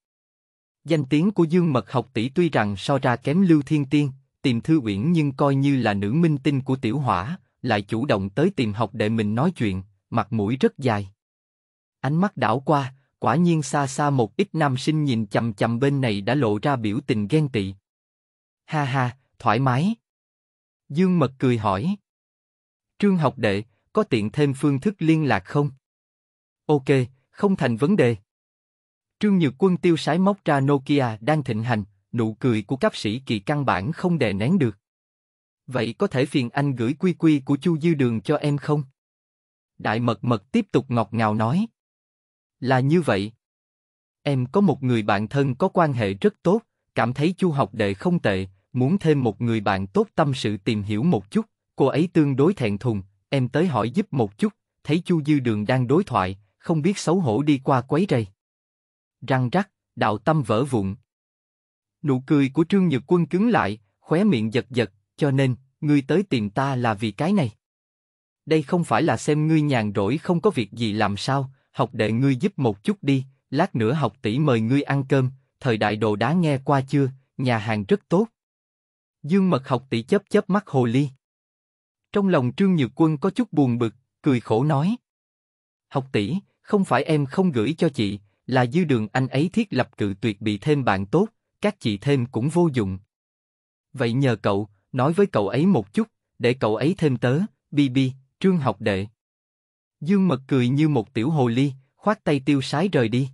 Danh tiếng của Dương Mật học tỷ tuy rằng so ra kém Lưu Thiên Tiên, tìm Thư Uyển nhưng coi như là nữ minh tinh của tiểu hỏa, lại chủ động tới tìm học để mình nói chuyện, mặt mũi rất dài. Ánh mắt đảo qua, quả nhiên xa xa một ít nam sinh nhìn chầm chầm bên này đã lộ ra biểu tình ghen tị. Ha ha, thoải mái. Dương Mật cười hỏi. Trương học đệ, có tiện thêm phương thức liên lạc không? Ok, không thành vấn đề. Trương Nhược Quân tiêu sái móc ra Nokia đang thịnh hành, nụ cười của cấp sĩ kỳ căn bản không đè nén được. Vậy có thể phiền anh gửi quy quy của Chu Dư Đường cho em không? Đại Mật Mật tiếp tục ngọt ngào nói là như vậy. Em có một người bạn thân có quan hệ rất tốt, cảm thấy Chu học đệ không tệ, muốn thêm một người bạn tốt tâm sự tìm hiểu một chút. Cô ấy tương đối thẹn thùng, em tới hỏi giúp một chút, thấy Chu Dư Đường đang đối thoại, không biết xấu hổ đi qua quấy rầy. Răng rắc, đạo tâm vỡ vụn. Nụ cười của Trương nhật Quân cứng lại, khóe miệng giật giật, cho nên, ngươi tới tìm ta là vì cái này. Đây không phải là xem ngươi nhàn rỗi không có việc gì làm sao, học đệ ngươi giúp một chút đi, lát nữa học tỷ mời ngươi ăn cơm, thời đại đồ đá nghe qua chưa, nhà hàng rất tốt. Dương mật học tỷ chớp chớp mắt hồ ly. Trong lòng Trương Nhược Quân có chút buồn bực, cười khổ nói. Học tỷ, không phải em không gửi cho chị, là dư đường anh ấy thiết lập cự tuyệt bị thêm bạn tốt, các chị thêm cũng vô dụng. Vậy nhờ cậu, nói với cậu ấy một chút, để cậu ấy thêm tớ, bi bi, trương học đệ. Dương Mật cười như một tiểu hồ ly, khoát tay tiêu sái rời đi.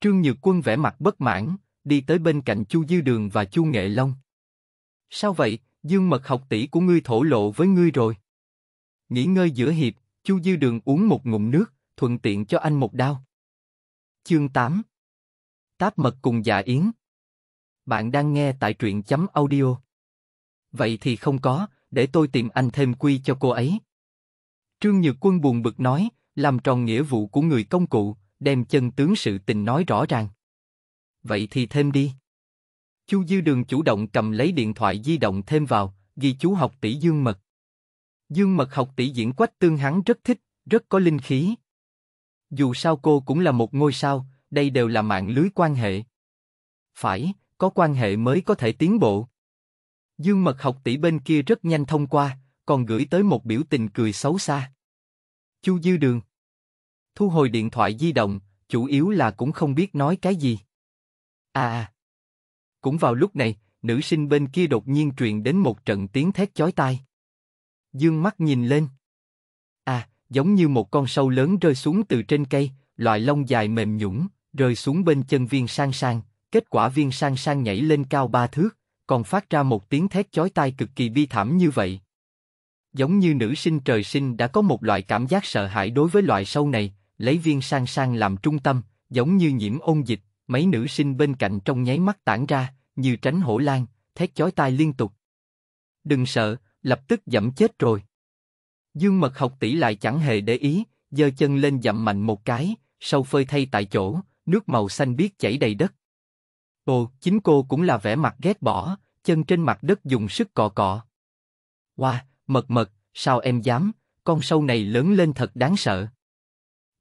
Trương Nhược Quân vẻ mặt bất mãn, đi tới bên cạnh Chu Dư Đường và Chu Nghệ Long. Sao vậy? Dương Mật học tỷ của ngươi thổ lộ với ngươi rồi. Nghỉ ngơi giữa hiệp, Chu Dư Đường uống một ngụm nước, thuận tiện cho anh một đao. Chương 8 Táp Mật cùng Dạ Yến Bạn đang nghe tại truyện chấm audio. Vậy thì không có, để tôi tìm anh thêm quy cho cô ấy. Trương Nhược Quân buồn bực nói, làm tròn nghĩa vụ của người công cụ, đem chân tướng sự tình nói rõ ràng. Vậy thì thêm đi. Chu Dư Đường chủ động cầm lấy điện thoại di động thêm vào, ghi chú học tỷ Dương Mật. Dương Mật học tỷ diễn quách tương hắn rất thích, rất có linh khí. Dù sao cô cũng là một ngôi sao, đây đều là mạng lưới quan hệ. Phải, có quan hệ mới có thể tiến bộ. Dương Mật học tỷ bên kia rất nhanh thông qua, còn gửi tới một biểu tình cười xấu xa. Chu Dư Đường Thu hồi điện thoại di động, chủ yếu là cũng không biết nói cái gì. À, à Cũng vào lúc này, nữ sinh bên kia đột nhiên truyền đến một trận tiếng thét chói tai. Dương mắt nhìn lên. À, giống như một con sâu lớn rơi xuống từ trên cây, loại lông dài mềm nhũng, rơi xuống bên chân viên sang sang, kết quả viên sang sang nhảy lên cao ba thước, còn phát ra một tiếng thét chói tai cực kỳ bi thảm như vậy, Giống như nữ sinh trời sinh đã có một loại cảm giác sợ hãi đối với loại sâu này, lấy viên sang sang làm trung tâm, giống như nhiễm ôn dịch, mấy nữ sinh bên cạnh trong nháy mắt tản ra, như tránh hổ lan, thét chói tai liên tục. Đừng sợ, lập tức dẫm chết rồi. Dương mật học tỷ lại chẳng hề để ý, giơ chân lên dậm mạnh một cái, sâu phơi thay tại chỗ, nước màu xanh biếc chảy đầy đất. Ồ, chính cô cũng là vẻ mặt ghét bỏ, chân trên mặt đất dùng sức cọ cọ. Wow, mật mật, sao em dám, con sâu này lớn lên thật đáng sợ.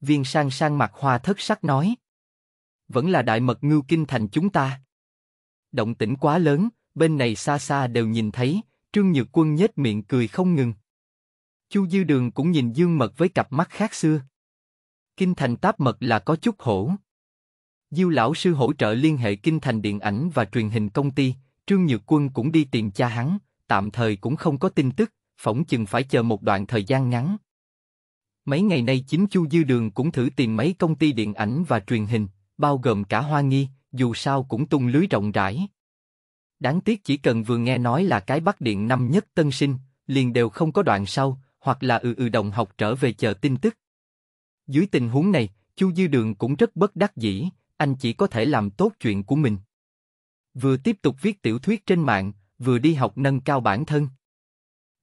Viên sang sang mặt hoa thất sắc nói. Vẫn là đại mật ngưu kinh thành chúng ta. Động tĩnh quá lớn, bên này xa xa đều nhìn thấy, Trương Nhược Quân nhếch miệng cười không ngừng. Chu Dư Đường cũng nhìn Dương Mật với cặp mắt khác xưa. Kinh thành táp mật là có chút hổ. Diêu lão sư hỗ trợ liên hệ kinh thành điện ảnh và truyền hình công ty, Trương Nhược Quân cũng đi tìm cha hắn, tạm thời cũng không có tin tức, phỏng chừng phải chờ một đoạn thời gian ngắn. Mấy ngày nay chính Chu Dư Đường cũng thử tìm mấy công ty điện ảnh và truyền hình, bao gồm cả Hoa Nghi, dù sao cũng tung lưới rộng rãi. Đáng tiếc chỉ cần vừa nghe nói là cái bắt điện năm nhất tân sinh, liền đều không có đoạn sau, hoặc là ừ ừ đồng học trở về chờ tin tức. Dưới tình huống này, Chu Dư Đường cũng rất bất đắc dĩ, anh chỉ có thể làm tốt chuyện của mình. Vừa tiếp tục viết tiểu thuyết trên mạng, vừa đi học nâng cao bản thân.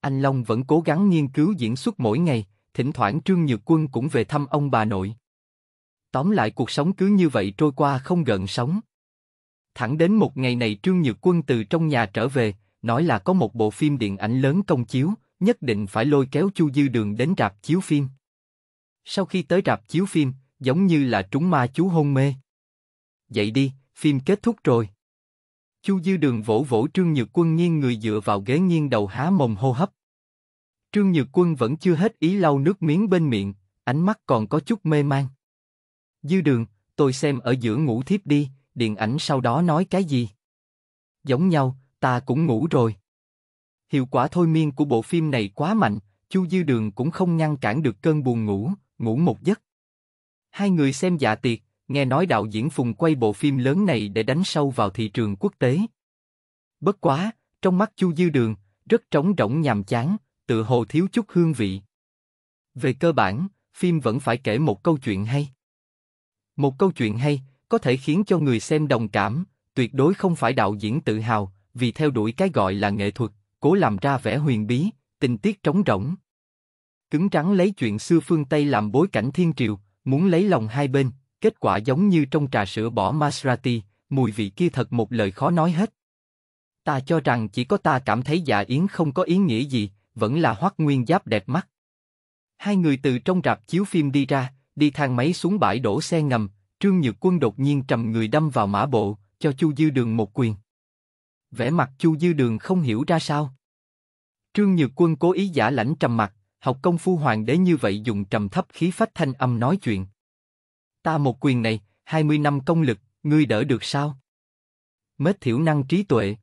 Anh Long vẫn cố gắng nghiên cứu diễn xuất mỗi ngày, thỉnh thoảng Trương Nhược Quân cũng về thăm ông bà nội. Tóm lại cuộc sống cứ như vậy trôi qua không gần sống. Thẳng đến một ngày này Trương Nhược Quân từ trong nhà trở về, nói là có một bộ phim điện ảnh lớn công chiếu, nhất định phải lôi kéo Chu Dư Đường đến rạp chiếu phim. Sau khi tới rạp chiếu phim, giống như là trúng ma chú hôn mê. Vậy đi, phim kết thúc rồi. Chu Dư Đường vỗ vỗ Trương Nhược Quân nghiêng người dựa vào ghế nghiêng đầu há mồm hô hấp. Trương Nhược Quân vẫn chưa hết ý lau nước miếng bên miệng, ánh mắt còn có chút mê man. Dư Đường, tôi xem ở giữa ngủ thiếp đi, điện ảnh sau đó nói cái gì? Giống nhau, ta cũng ngủ rồi. Hiệu quả thôi miên của bộ phim này quá mạnh, Chu Dư Đường cũng không ngăn cản được cơn buồn ngủ, ngủ một giấc. Hai người xem dạ tiệc, Nghe nói đạo diễn Phùng quay bộ phim lớn này để đánh sâu vào thị trường quốc tế. Bất quá, trong mắt Chu Dư Đường, rất trống rỗng nhàm chán, tự hồ thiếu chút hương vị. Về cơ bản, phim vẫn phải kể một câu chuyện hay. Một câu chuyện hay, có thể khiến cho người xem đồng cảm, tuyệt đối không phải đạo diễn tự hào, vì theo đuổi cái gọi là nghệ thuật, cố làm ra vẻ huyền bí, tình tiết trống rỗng. Cứng trắng lấy chuyện xưa phương Tây làm bối cảnh thiên triều, muốn lấy lòng hai bên, kết quả giống như trong trà sữa bỏ Maserati, mùi vị kia thật một lời khó nói hết. Ta cho rằng chỉ có ta cảm thấy dạ yến không có ý nghĩa gì, vẫn là hoắc nguyên giáp đẹp mắt. Hai người từ trong rạp chiếu phim đi ra, đi thang máy xuống bãi đổ xe ngầm, Trương Nhược Quân đột nhiên trầm người đâm vào mã bộ, cho Chu Dư Đường một quyền. Vẻ mặt Chu Dư Đường không hiểu ra sao. Trương Nhược Quân cố ý giả lãnh trầm mặt, học công phu hoàng đế như vậy dùng trầm thấp khí phách thanh âm nói chuyện. Ta một quyền này, 20 năm công lực, ngươi đỡ được sao? Mết thiểu năng trí tuệ.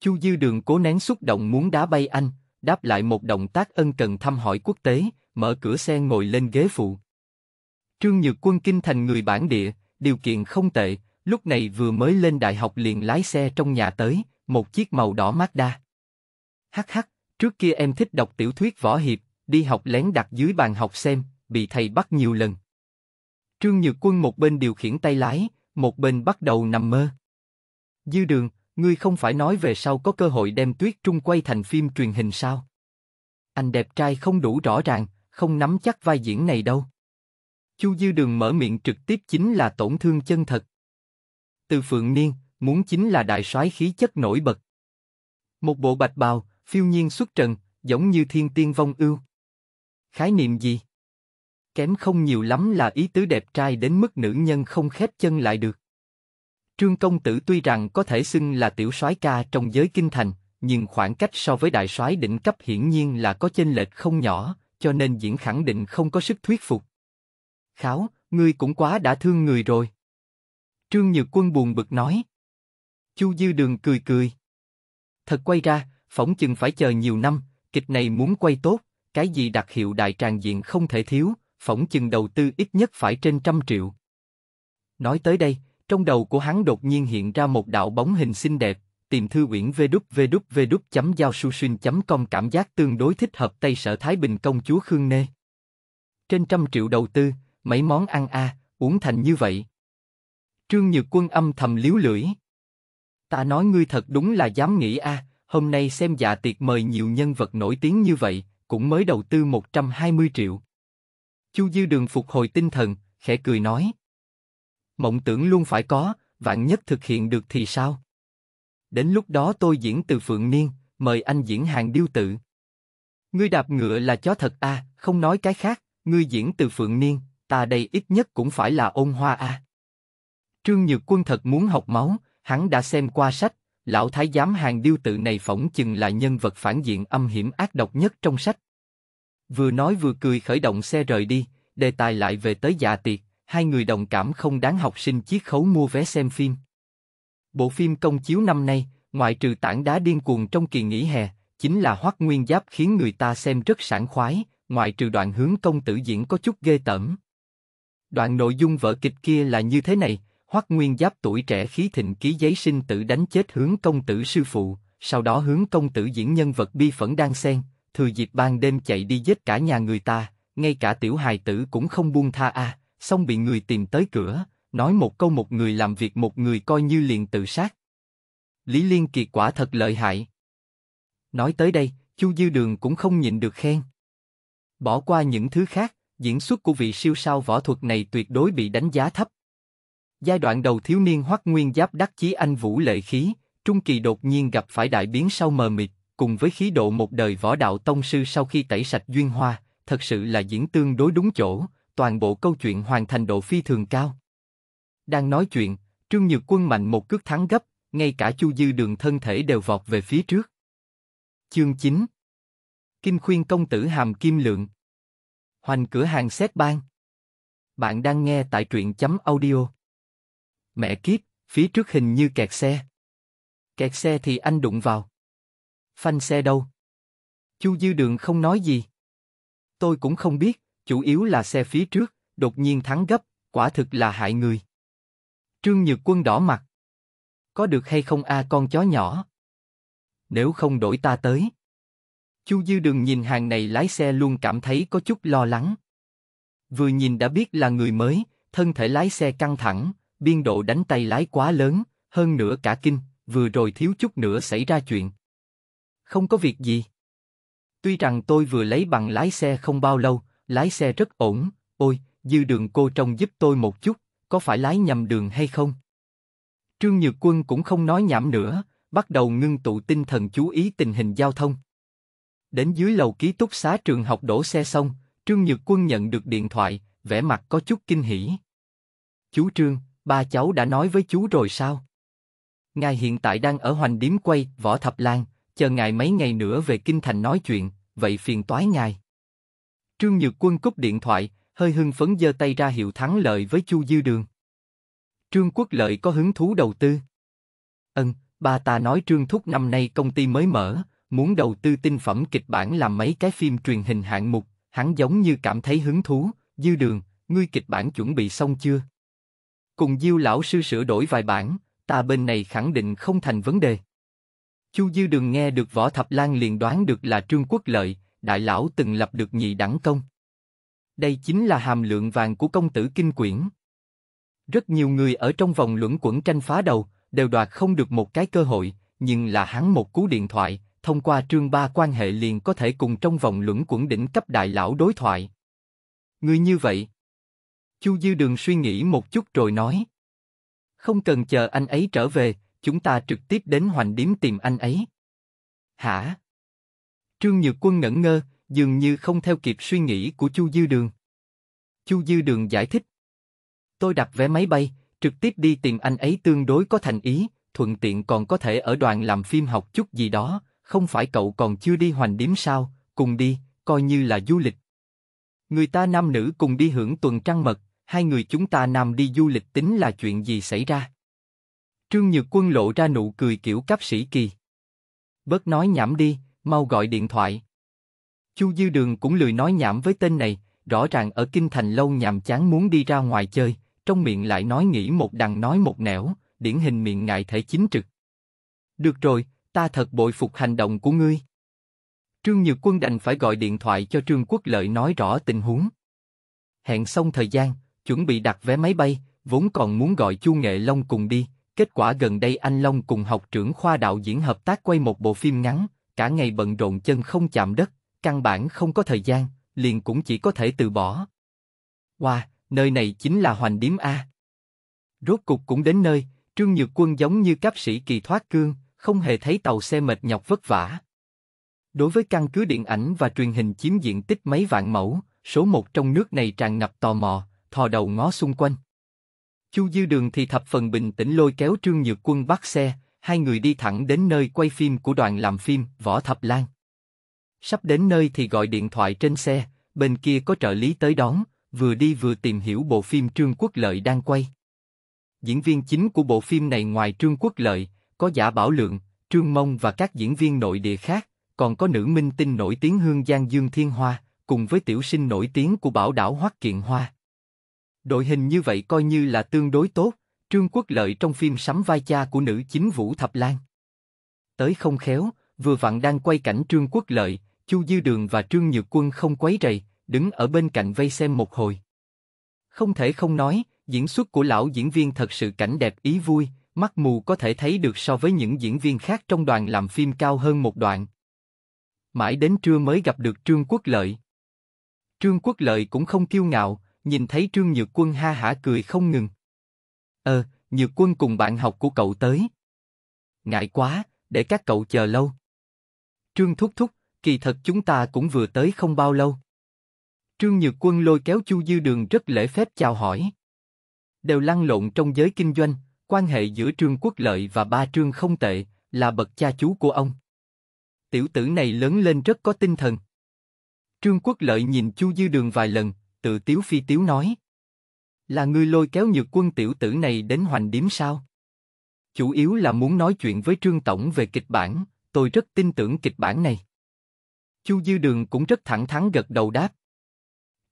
Chu Dư Đường cố nén xúc động muốn đá bay anh, đáp lại một động tác ân cần thăm hỏi quốc tế, mở cửa xe ngồi lên ghế phụ. Trương Nhược Quân kinh thành người bản địa, điều kiện không tệ, lúc này vừa mới lên đại học liền lái xe trong nhà tới, một chiếc màu đỏ Mazda. Hắc hắc, trước kia em thích đọc tiểu thuyết võ hiệp, đi học lén đặt dưới bàn học xem, bị thầy bắt nhiều lần. Trương Nhược Quân một bên điều khiển tay lái, một bên bắt đầu nằm mơ. Dư đường, ngươi không phải nói về sau có cơ hội đem tuyết trung quay thành phim truyền hình sao? Anh đẹp trai không đủ rõ ràng, không nắm chắc vai diễn này đâu. Chu Dư Đường mở miệng trực tiếp chính là tổn thương chân thật. Từ Phượng Niên, muốn chính là đại soái khí chất nổi bật. Một bộ bạch bào, phiêu nhiên xuất trần, giống như thiên tiên vong ưu. Khái niệm gì? kém không nhiều lắm là ý tứ đẹp trai đến mức nữ nhân không khép chân lại được. Trương Công Tử tuy rằng có thể xưng là tiểu soái ca trong giới kinh thành, nhưng khoảng cách so với đại soái đỉnh cấp hiển nhiên là có chênh lệch không nhỏ, cho nên diễn khẳng định không có sức thuyết phục. Kháo, ngươi cũng quá đã thương người rồi. Trương Nhược Quân buồn bực nói. Chu Dư Đường cười cười. Thật quay ra, phỏng chừng phải chờ nhiều năm, kịch này muốn quay tốt, cái gì đặc hiệu đại tràng diện không thể thiếu, phỏng chừng đầu tư ít nhất phải trên trăm triệu. Nói tới đây, trong đầu của hắn đột nhiên hiện ra một đạo bóng hình xinh đẹp, tìm thư uyển www.giao.susun.com cảm giác tương đối thích hợp Tây Sở Thái Bình công chúa Khương Nê. Trên trăm triệu đầu tư, mấy món ăn a uống thành như vậy. Trương Nhược Quân âm thầm liếu lưỡi. Ta nói ngươi thật đúng là dám nghĩ a, hôm nay xem dạ tiệc mời nhiều nhân vật nổi tiếng như vậy, cũng mới đầu tư 120 triệu. Chu Dư Đường phục hồi tinh thần, khẽ cười nói. Mộng tưởng luôn phải có, vạn nhất thực hiện được thì sao? Đến lúc đó tôi diễn từ Phượng Niên, mời anh diễn hàng điêu tự. Ngươi đạp ngựa là chó thật a, à, không nói cái khác, ngươi diễn từ Phượng Niên, ta đây ít nhất cũng phải là ôn hoa a. À. Trương Nhược Quân thật muốn học máu, hắn đã xem qua sách, lão thái giám hàng điêu tự này phỏng chừng là nhân vật phản diện âm hiểm ác độc nhất trong sách, Vừa nói vừa cười khởi động xe rời đi, đề tài lại về tới dạ tiệc, hai người đồng cảm không đáng học sinh chiết khấu mua vé xem phim. Bộ phim công chiếu năm nay, ngoại trừ tảng đá điên cuồng trong kỳ nghỉ hè, chính là hoắc nguyên giáp khiến người ta xem rất sảng khoái, ngoại trừ đoạn hướng công tử diễn có chút ghê tởm. Đoạn nội dung vở kịch kia là như thế này, hoắc nguyên giáp tuổi trẻ khí thịnh ký giấy sinh tử đánh chết hướng công tử sư phụ, sau đó hướng công tử diễn nhân vật bi phẫn đang sen thừa dịp ban đêm chạy đi giết cả nhà người ta, ngay cả tiểu hài tử cũng không buông tha a, xong bị người tìm tới cửa, nói một câu một người làm việc một người coi như liền tự sát. Lý Liên Kiệt quả thật lợi hại. Nói tới đây, Chu Dư Đường cũng không nhịn được khen. Bỏ qua những thứ khác, diễn xuất của vị siêu sao võ thuật này tuyệt đối bị đánh giá thấp. Giai đoạn đầu thiếu niên hoắc nguyên giáp đắc chí anh vũ lệ khí, trung kỳ đột nhiên gặp phải đại biến sau mờ mịt, cùng với khí độ một đời võ đạo tông sư sau khi tẩy sạch duyên hoa, thật sự là diễn tương đối đúng chỗ, toàn bộ câu chuyện hoàn thành độ phi thường cao. Đang nói chuyện, Trương Nhược Quân mạnh một cước thắng gấp, ngay cả Chu Dư Đường thân thể đều vọt về phía trước. Chương 9 Kinh khuyên công tử hàm kim lượng Hoành cửa hàng xét ban Bạn đang nghe tại truyện chấm audio Mẹ kiếp, phía trước hình như kẹt xe Kẹt xe thì anh đụng vào Phanh xe đâu? Chu Dư Đường không nói gì. Tôi cũng không biết, chủ yếu là xe phía trước, đột nhiên thắng gấp, quả thực là hại người. Trương Nhược Quân đỏ mặt. Có được hay không a con chó nhỏ? Nếu không đổi ta tới. Chu Dư Đường nhìn hàng này lái xe luôn cảm thấy có chút lo lắng. Vừa nhìn đã biết là người mới, thân thể lái xe căng thẳng, biên độ đánh tay lái quá lớn, hơn nữa cả kinh, vừa rồi thiếu chút nữa xảy ra chuyện không có việc gì. Tuy rằng tôi vừa lấy bằng lái xe không bao lâu, lái xe rất ổn, ôi, dư đường cô trông giúp tôi một chút, có phải lái nhầm đường hay không? Trương Nhược Quân cũng không nói nhảm nữa, bắt đầu ngưng tụ tinh thần chú ý tình hình giao thông. Đến dưới lầu ký túc xá trường học đổ xe xong, Trương Nhược Quân nhận được điện thoại, vẻ mặt có chút kinh hỉ. Chú Trương, ba cháu đã nói với chú rồi sao? Ngài hiện tại đang ở hoành điếm quay, võ thập lan, chờ ngài mấy ngày nữa về kinh thành nói chuyện, vậy phiền toái ngài. Trương Nhược Quân cúp điện thoại, hơi hưng phấn giơ tay ra hiệu thắng lợi với Chu Dư Đường. Trương Quốc Lợi có hứng thú đầu tư. Ân, bà ta nói Trương Thúc năm nay công ty mới mở, muốn đầu tư tinh phẩm kịch bản làm mấy cái phim truyền hình hạng mục, hắn giống như cảm thấy hứng thú, Dư Đường, ngươi kịch bản chuẩn bị xong chưa? Cùng Diêu lão sư sửa đổi vài bản, ta bên này khẳng định không thành vấn đề. Chu Dư Đường nghe được Võ Thập Lan liền đoán được là Trương Quốc Lợi, đại lão từng lập được nhị đẳng công. Đây chính là hàm lượng vàng của công tử kinh quyển. Rất nhiều người ở trong vòng luẩn quẩn tranh phá đầu, đều đoạt không được một cái cơ hội, nhưng là hắn một cú điện thoại, thông qua trương ba quan hệ liền có thể cùng trong vòng luẩn quẩn đỉnh cấp đại lão đối thoại. Người như vậy. Chu Dư Đường suy nghĩ một chút rồi nói. Không cần chờ anh ấy trở về, chúng ta trực tiếp đến hoành điếm tìm anh ấy. Hả? Trương Nhược Quân ngẩn ngơ, dường như không theo kịp suy nghĩ của Chu Dư Đường. Chu Dư Đường giải thích. Tôi đặt vé máy bay, trực tiếp đi tìm anh ấy tương đối có thành ý, thuận tiện còn có thể ở đoàn làm phim học chút gì đó, không phải cậu còn chưa đi hoành điếm sao, cùng đi, coi như là du lịch. Người ta nam nữ cùng đi hưởng tuần trăng mật, hai người chúng ta nam đi du lịch tính là chuyện gì xảy ra? Trương Nhược Quân lộ ra nụ cười kiểu cấp sĩ kỳ. Bớt nói nhảm đi, mau gọi điện thoại. Chu Dư Đường cũng lười nói nhảm với tên này, rõ ràng ở kinh thành lâu nhàm chán muốn đi ra ngoài chơi, trong miệng lại nói nghĩ một đằng nói một nẻo, điển hình miệng ngại thể chính trực. Được rồi, ta thật bội phục hành động của ngươi. Trương Nhược Quân đành phải gọi điện thoại cho Trương Quốc Lợi nói rõ tình huống. Hẹn xong thời gian, chuẩn bị đặt vé máy bay, vốn còn muốn gọi Chu Nghệ Long cùng đi, Kết quả gần đây anh Long cùng học trưởng khoa đạo diễn hợp tác quay một bộ phim ngắn, cả ngày bận rộn chân không chạm đất, căn bản không có thời gian, liền cũng chỉ có thể từ bỏ. Wow, nơi này chính là hoành điếm A. Rốt cục cũng đến nơi, Trương Nhược Quân giống như cáp sĩ kỳ thoát cương, không hề thấy tàu xe mệt nhọc vất vả. Đối với căn cứ điện ảnh và truyền hình chiếm diện tích mấy vạn mẫu, số một trong nước này tràn ngập tò mò, thò đầu ngó xung quanh. Chu Dư Đường thì thập phần bình tĩnh lôi kéo Trương Nhược Quân bắt xe, hai người đi thẳng đến nơi quay phim của đoàn làm phim Võ Thập Lan. Sắp đến nơi thì gọi điện thoại trên xe, bên kia có trợ lý tới đón, vừa đi vừa tìm hiểu bộ phim Trương Quốc Lợi đang quay. Diễn viên chính của bộ phim này ngoài Trương Quốc Lợi, có Giả Bảo Lượng, Trương Mông và các diễn viên nội địa khác, còn có nữ minh tinh nổi tiếng Hương Giang Dương Thiên Hoa, cùng với tiểu sinh nổi tiếng của Bảo Đảo Hoắc Kiện Hoa. Đội hình như vậy coi như là tương đối tốt, Trương Quốc Lợi trong phim sắm vai cha của nữ chính Vũ Thập Lan. Tới không khéo, vừa vặn đang quay cảnh Trương Quốc Lợi, Chu Dư Đường và Trương Nhược Quân không quấy rầy, đứng ở bên cạnh vây xem một hồi. Không thể không nói, diễn xuất của lão diễn viên thật sự cảnh đẹp ý vui, mắt mù có thể thấy được so với những diễn viên khác trong đoàn làm phim cao hơn một đoạn. Mãi đến trưa mới gặp được Trương Quốc Lợi. Trương Quốc Lợi cũng không kiêu ngạo, nhìn thấy trương nhược quân ha hả cười không ngừng. Ờ, nhược quân cùng bạn học của cậu tới. Ngại quá, để các cậu chờ lâu. Trương thúc thúc, kỳ thật chúng ta cũng vừa tới không bao lâu. Trương Nhược Quân lôi kéo Chu Dư Đường rất lễ phép chào hỏi. Đều lăn lộn trong giới kinh doanh, quan hệ giữa Trương Quốc Lợi và ba Trương không tệ, là bậc cha chú của ông. Tiểu tử này lớn lên rất có tinh thần. Trương Quốc Lợi nhìn Chu Dư Đường vài lần, tự tiếu phi tiếu nói. Là ngươi lôi kéo nhược quân tiểu tử này đến hoành điếm sao? Chủ yếu là muốn nói chuyện với Trương Tổng về kịch bản, tôi rất tin tưởng kịch bản này. Chu Dư Đường cũng rất thẳng thắn gật đầu đáp.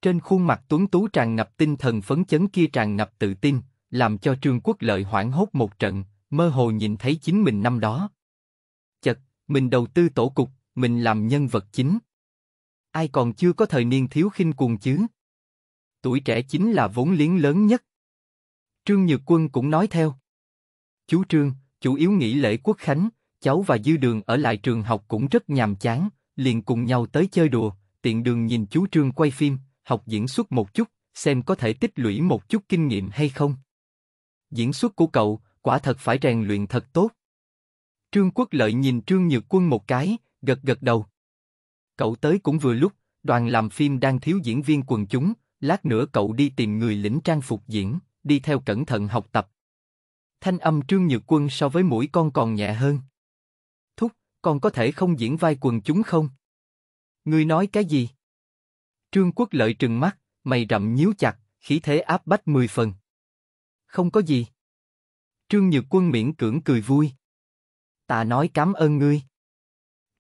Trên khuôn mặt tuấn tú tràn ngập tinh thần phấn chấn kia tràn ngập tự tin, làm cho Trương Quốc Lợi hoảng hốt một trận, mơ hồ nhìn thấy chính mình năm đó. Chật, mình đầu tư tổ cục, mình làm nhân vật chính. Ai còn chưa có thời niên thiếu khinh cuồng chứ? tuổi trẻ chính là vốn liếng lớn nhất. Trương Nhược Quân cũng nói theo. Chú Trương, chủ yếu nghỉ lễ quốc khánh, cháu và Dư Đường ở lại trường học cũng rất nhàm chán, liền cùng nhau tới chơi đùa, tiện đường nhìn chú Trương quay phim, học diễn xuất một chút, xem có thể tích lũy một chút kinh nghiệm hay không. Diễn xuất của cậu, quả thật phải rèn luyện thật tốt. Trương Quốc Lợi nhìn Trương Nhược Quân một cái, gật gật đầu. Cậu tới cũng vừa lúc, đoàn làm phim đang thiếu diễn viên quần chúng, lát nữa cậu đi tìm người lĩnh trang phục diễn, đi theo cẩn thận học tập. Thanh âm Trương Nhược Quân so với mũi con còn nhẹ hơn. Thúc, con có thể không diễn vai quần chúng không? Ngươi nói cái gì? Trương Quốc Lợi trừng mắt, mày rậm nhíu chặt, khí thế áp bách mười phần. Không có gì. Trương Nhược Quân miễn cưỡng cười vui. Ta nói cảm ơn ngươi.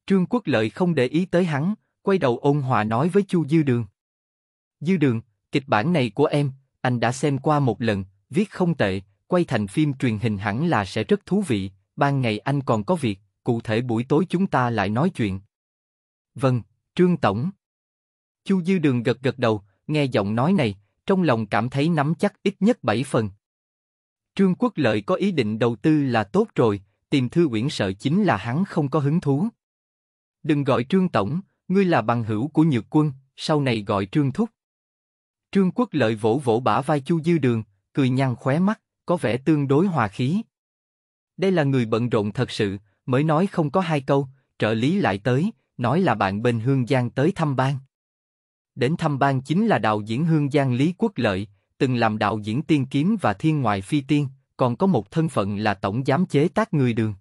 Trương Quốc Lợi không để ý tới hắn, quay đầu ôn hòa nói với Chu Dư Đường. Dư đường, kịch bản này của em, anh đã xem qua một lần, viết không tệ, quay thành phim truyền hình hẳn là sẽ rất thú vị, ban ngày anh còn có việc, cụ thể buổi tối chúng ta lại nói chuyện. Vâng, Trương Tổng. Chu Dư Đường gật gật đầu, nghe giọng nói này, trong lòng cảm thấy nắm chắc ít nhất 7 phần. Trương Quốc Lợi có ý định đầu tư là tốt rồi, tìm thư quyển sợ chính là hắn không có hứng thú. Đừng gọi Trương Tổng, ngươi là bằng hữu của Nhược Quân, sau này gọi Trương Thúc. Trương Quốc Lợi vỗ vỗ bả vai Chu Dư Đường, cười nhăn khóe mắt, có vẻ tương đối hòa khí. Đây là người bận rộn thật sự, mới nói không có hai câu, trợ lý lại tới, nói là bạn bên Hương Giang tới thăm ban. Đến thăm ban chính là đạo diễn Hương Giang Lý Quốc Lợi, từng làm đạo diễn tiên kiếm và thiên ngoại phi tiên, còn có một thân phận là tổng giám chế tác người đường.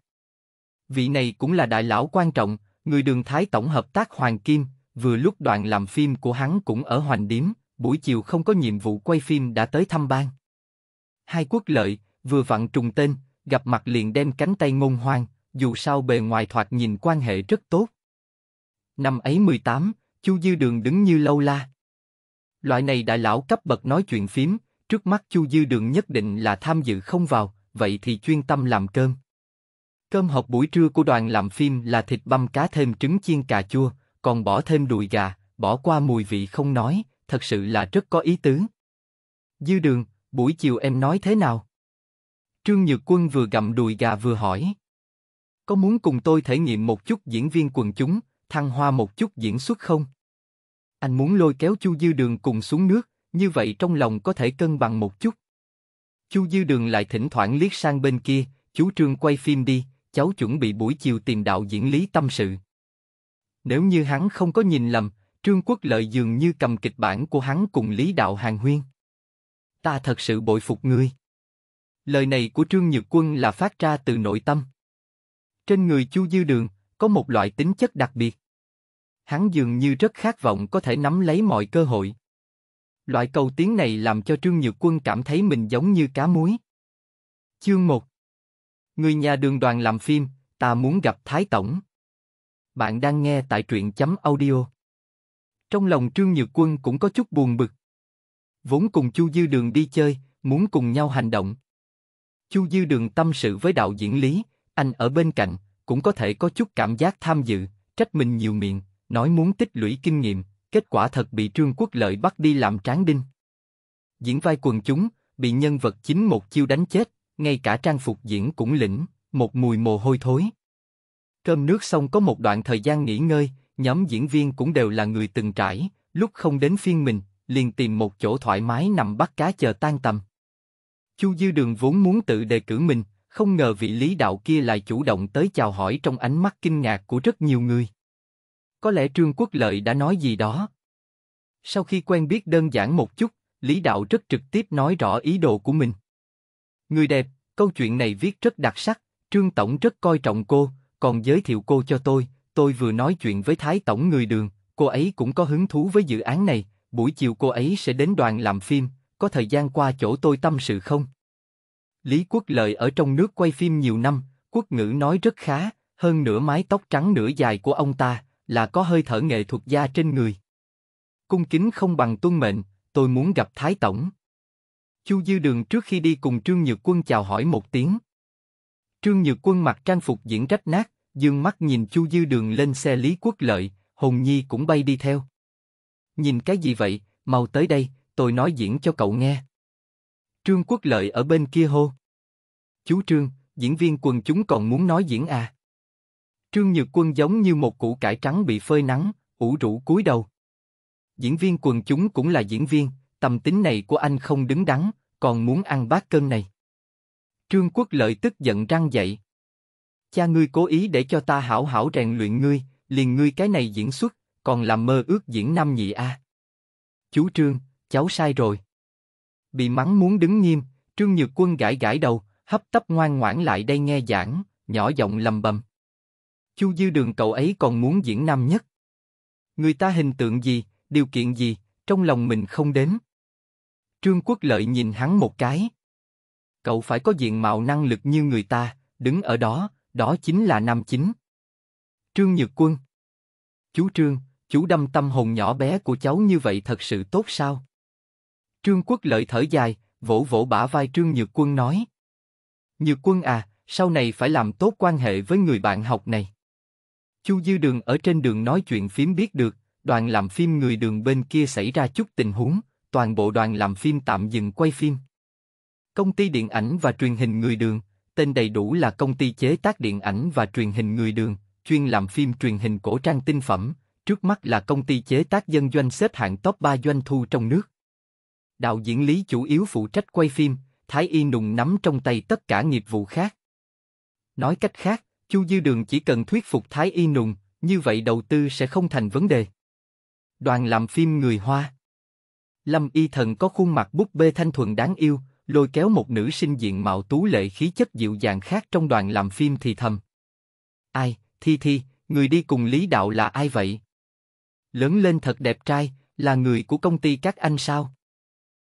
Vị này cũng là đại lão quan trọng, người đường Thái tổng hợp tác Hoàng Kim, vừa lúc đoàn làm phim của hắn cũng ở Hoành Điếm, buổi chiều không có nhiệm vụ quay phim đã tới thăm bang. Hai quốc lợi, vừa vặn trùng tên, gặp mặt liền đem cánh tay ngôn hoang, dù sao bề ngoài thoạt nhìn quan hệ rất tốt. Năm ấy 18, Chu Dư Đường đứng như lâu la. Loại này đại lão cấp bậc nói chuyện phím, trước mắt Chu Dư Đường nhất định là tham dự không vào, vậy thì chuyên tâm làm cơm. Cơm hộp buổi trưa của đoàn làm phim là thịt băm cá thêm trứng chiên cà chua, còn bỏ thêm đùi gà, bỏ qua mùi vị không nói, thật sự là rất có ý tứ. Dư đường, buổi chiều em nói thế nào? Trương Nhược Quân vừa gặm đùi gà vừa hỏi. Có muốn cùng tôi thể nghiệm một chút diễn viên quần chúng, thăng hoa một chút diễn xuất không? Anh muốn lôi kéo Chu Dư Đường cùng xuống nước, như vậy trong lòng có thể cân bằng một chút. Chu Dư Đường lại thỉnh thoảng liếc sang bên kia, chú Trương quay phim đi, cháu chuẩn bị buổi chiều tìm đạo diễn Lý Tâm Sự. Nếu như hắn không có nhìn lầm, Trương Quốc Lợi dường như cầm kịch bản của hắn cùng Lý Đạo Hàng Huyên. Ta thật sự bội phục ngươi. Lời này của Trương Nhược Quân là phát ra từ nội tâm. Trên người Chu Dư Đường có một loại tính chất đặc biệt. Hắn dường như rất khát vọng có thể nắm lấy mọi cơ hội. Loại cầu tiến này làm cho Trương Nhược Quân cảm thấy mình giống như cá muối. Chương 1 Người nhà đường đoàn làm phim, ta muốn gặp Thái Tổng. Bạn đang nghe tại truyện chấm audio trong lòng Trương Nhược Quân cũng có chút buồn bực. Vốn cùng Chu Dư Đường đi chơi, muốn cùng nhau hành động. Chu Dư Đường tâm sự với đạo diễn Lý, anh ở bên cạnh, cũng có thể có chút cảm giác tham dự, trách mình nhiều miệng, nói muốn tích lũy kinh nghiệm, kết quả thật bị Trương Quốc Lợi bắt đi làm tráng đinh. Diễn vai quần chúng, bị nhân vật chính một chiêu đánh chết, ngay cả trang phục diễn cũng lĩnh, một mùi mồ hôi thối. Cơm nước xong có một đoạn thời gian nghỉ ngơi, nhóm diễn viên cũng đều là người từng trải, lúc không đến phiên mình, liền tìm một chỗ thoải mái nằm bắt cá chờ tan tầm. Chu Dư Đường vốn muốn tự đề cử mình, không ngờ vị lý đạo kia lại chủ động tới chào hỏi trong ánh mắt kinh ngạc của rất nhiều người. Có lẽ Trương Quốc Lợi đã nói gì đó. Sau khi quen biết đơn giản một chút, lý đạo rất trực tiếp nói rõ ý đồ của mình. Người đẹp, câu chuyện này viết rất đặc sắc, Trương Tổng rất coi trọng cô, còn giới thiệu cô cho tôi, Tôi vừa nói chuyện với Thái Tổng người đường, cô ấy cũng có hứng thú với dự án này, buổi chiều cô ấy sẽ đến đoàn làm phim, có thời gian qua chỗ tôi tâm sự không? Lý Quốc Lợi ở trong nước quay phim nhiều năm, quốc ngữ nói rất khá, hơn nửa mái tóc trắng nửa dài của ông ta là có hơi thở nghệ thuật gia trên người. Cung kính không bằng tuân mệnh, tôi muốn gặp Thái Tổng. Chu Dư Đường trước khi đi cùng Trương Nhược Quân chào hỏi một tiếng. Trương Nhược Quân mặc trang phục diễn rách nát, dương mắt nhìn Chu Dư Đường lên xe Lý Quốc Lợi, Hồng Nhi cũng bay đi theo. Nhìn cái gì vậy, mau tới đây, tôi nói diễn cho cậu nghe. Trương Quốc Lợi ở bên kia hô. Chú Trương, diễn viên quần chúng còn muốn nói diễn à. Trương Nhược Quân giống như một củ cải trắng bị phơi nắng, ủ rũ cúi đầu. Diễn viên quần chúng cũng là diễn viên, tầm tính này của anh không đứng đắn, còn muốn ăn bát cơm này. Trương Quốc Lợi tức giận răng dậy. Cha ngươi cố ý để cho ta hảo hảo rèn luyện ngươi, liền ngươi cái này diễn xuất, còn làm mơ ước diễn năm nhị a. Chú Trương, cháu sai rồi. Bị mắng muốn đứng nghiêm, Trương Nhược Quân gãi gãi đầu, hấp tấp ngoan ngoãn lại đây nghe giảng, nhỏ giọng lầm bầm. Chu Dư Đường cậu ấy còn muốn diễn năm nhất. Người ta hình tượng gì, điều kiện gì, trong lòng mình không đến. Trương Quốc Lợi nhìn hắn một cái. Cậu phải có diện mạo năng lực như người ta, đứng ở đó, đó chính là nam chính. Trương Nhược Quân Chú Trương, chú đâm tâm hồn nhỏ bé của cháu như vậy thật sự tốt sao? Trương Quốc lợi thở dài, vỗ vỗ bả vai Trương Nhược Quân nói. Nhược Quân à, sau này phải làm tốt quan hệ với người bạn học này. Chu Dư Đường ở trên đường nói chuyện phím biết được, đoàn làm phim người đường bên kia xảy ra chút tình huống, toàn bộ đoàn làm phim tạm dừng quay phim. Công ty điện ảnh và truyền hình người đường tên đầy đủ là Công ty chế tác điện ảnh và truyền hình Người Đường, chuyên làm phim truyền hình cổ trang tinh phẩm, trước mắt là công ty chế tác dân doanh xếp hạng top 3 doanh thu trong nước. Đạo diễn Lý chủ yếu phụ trách quay phim, Thái Y Nùng nắm trong tay tất cả nghiệp vụ khác. Nói cách khác, Chu Dư Đường chỉ cần thuyết phục Thái Y Nùng, như vậy đầu tư sẽ không thành vấn đề. Đoàn làm phim người Hoa Lâm Y Thần có khuôn mặt búp bê thanh thuần đáng yêu, lôi kéo một nữ sinh diện mạo tú lệ khí chất dịu dàng khác trong đoàn làm phim thì thầm. Ai, Thi Thi, người đi cùng Lý Đạo là ai vậy? Lớn lên thật đẹp trai, là người của công ty các anh sao?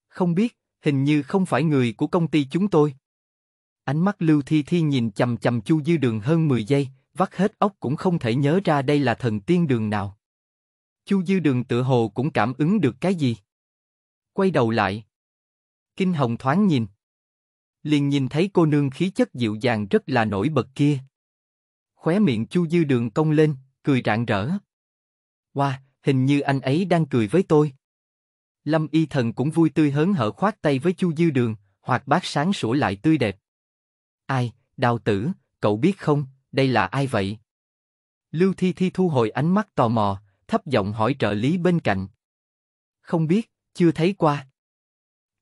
Không biết, hình như không phải người của công ty chúng tôi. Ánh mắt Lưu Thi Thi nhìn chầm chầm Chu Dư Đường hơn 10 giây, vắt hết óc cũng không thể nhớ ra đây là thần tiên đường nào. Chu Dư Đường tự hồ cũng cảm ứng được cái gì. Quay đầu lại. Kinh Hồng thoáng nhìn, liền nhìn thấy cô nương khí chất dịu dàng rất là nổi bật kia. Khóe miệng Chu Dư Đường cong lên, cười rạng rỡ. Wow, hình như anh ấy đang cười với tôi. Lâm Y Thần cũng vui tươi hớn hở khoát tay với Chu Dư Đường, hoạt bát sáng sủa lại tươi đẹp. Ai, đào tử, cậu biết không, đây là ai vậy? Lưu Thi Thi thu hồi ánh mắt tò mò, thấp giọng hỏi trợ lý bên cạnh. Không biết, chưa thấy qua.